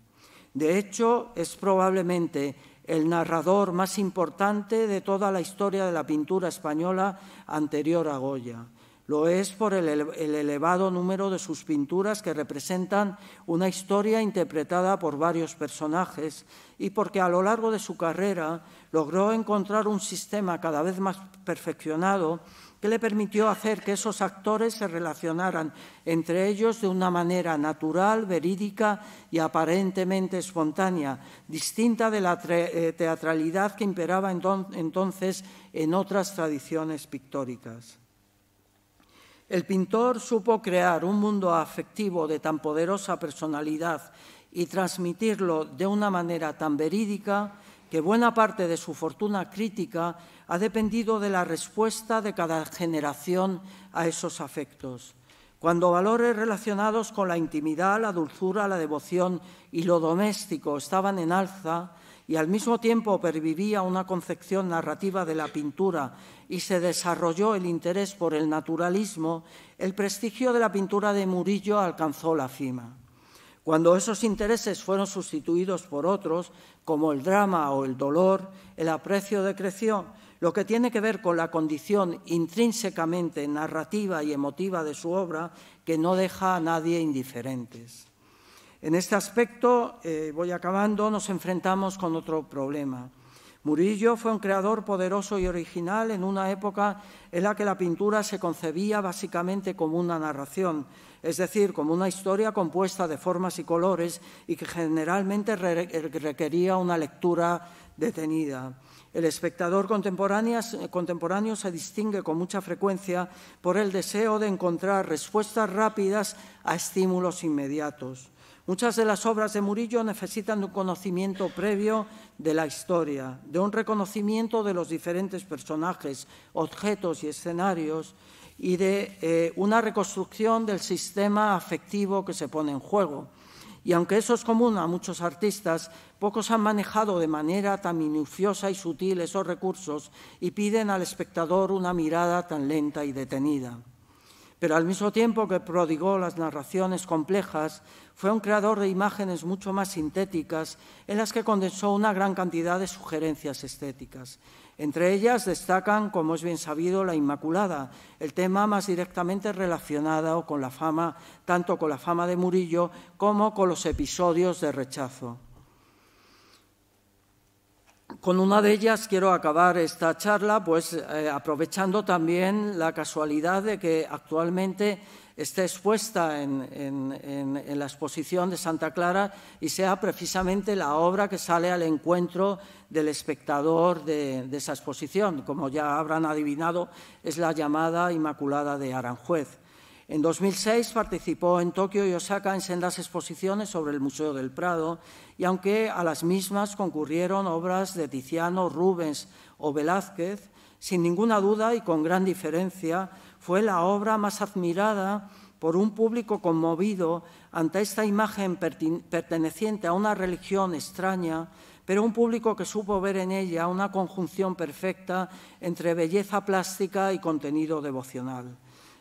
De hecho, es probablemente el narrador más importante de toda la historia de la pintura española anterior a Goya. Lo es por el, elevado número de sus pinturas que representan una historia interpretada por varios personajes y porque a lo largo de su carrera logró encontrar un sistema cada vez más perfeccionado que le permitió hacer que esos actores se relacionaran entre ellos de una manera natural, verídica y aparentemente espontánea, distinta de la eh, teatralidad que imperaba entonces en otras tradiciones pictóricas. El pintor supo crear un mundo afectivo de tan poderosa personalidad y transmitirlo de una manera tan verídica que buena parte de su fortuna crítica ha dependido de la respuesta de cada generación a esos afectos. Cuando valores relacionados con la intimidad, la dulzura, la devoción y lo doméstico estaban en alza, y al mismo tiempo pervivía una concepción narrativa de la pintura y se desarrolló el interés por el naturalismo, el prestigio de la pintura de Murillo alcanzó la cima. Cuando esos intereses fueron sustituidos por otros, como el drama o el dolor, el aprecio decreció, lo que tiene que ver con la condición intrínsecamente narrativa y emotiva de su obra, que no deja a nadie indiferentes. En este aspecto, eh, voy acabando, nos enfrentamos con otro problema. Murillo fue un creador poderoso y original en una época en la que la pintura se concebía básicamente como una narración, es decir, como una historia compuesta de formas y colores y que generalmente requería una lectura detenida. El espectador contemporáneo se distingue con mucha frecuencia por el deseo de encontrar respuestas rápidas a estímulos inmediatos. Muchas de las obras de Murillo necesitan un conocimiento previo de la historia, de un reconocimiento de los diferentes personajes, objetos y escenarios y de eh, una reconstrucción del sistema afectivo que se pone en juego. Y aunque eso es común a muchos artistas, pocos han manejado de manera tan minuciosa y sutil esos recursos y piden al espectador una mirada tan lenta y detenida pero al mismo tiempo que prodigó las narraciones complejas, fue un creador de imágenes mucho más sintéticas en las que condensó una gran cantidad de sugerencias estéticas. Entre ellas destacan, como es bien sabido, la Inmaculada, el tema más directamente relacionado con la fama, tanto con la fama de Murillo como con los episodios de rechazo. Con una de ellas quiero acabar esta charla, pues eh, aprovechando también la casualidad de que actualmente está expuesta en, la exposición de Santa Clara y sea precisamente la obra que sale al encuentro del espectador de esa exposición. Como ya habrán adivinado, es la llamada Inmaculada de Aranjuez. En 2006 participó en Tokio y Osaka en sendas exposiciones sobre el Museo del Prado y aunque a las mismas concurrieron obras de Tiziano, Rubens o Velázquez, sin ninguna duda y con gran diferencia fue la obra más admirada por un público conmovido ante esta imagen perteneciente a una religión extraña, pero un público que supo ver en ella una conjunción perfecta entre belleza plástica y contenido devocional.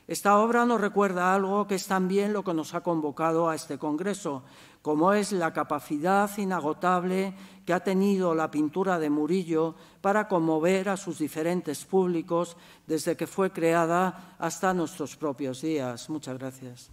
Esta obra nos recuerda algo que es también lo que nos ha convocado a este Congreso, como es la capacidad inagotable que ha tenido la pintura de Murillo para conmover a sus diferentes públicos desde que fue creada hasta nuestros propios días. Muchas gracias.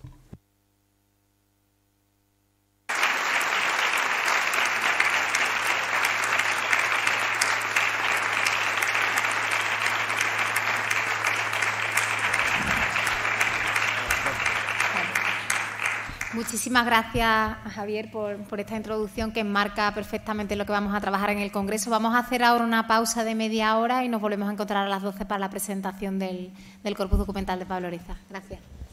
muchísimas gracias Javier por, esta introducción que enmarca perfectamente lo que vamos a trabajar en el Congreso. Vamos a hacer ahora una pausa de media hora y nos volvemos a encontrar a las 12 para la presentación del, del corpus documental de Pablo Oriza. Gracias.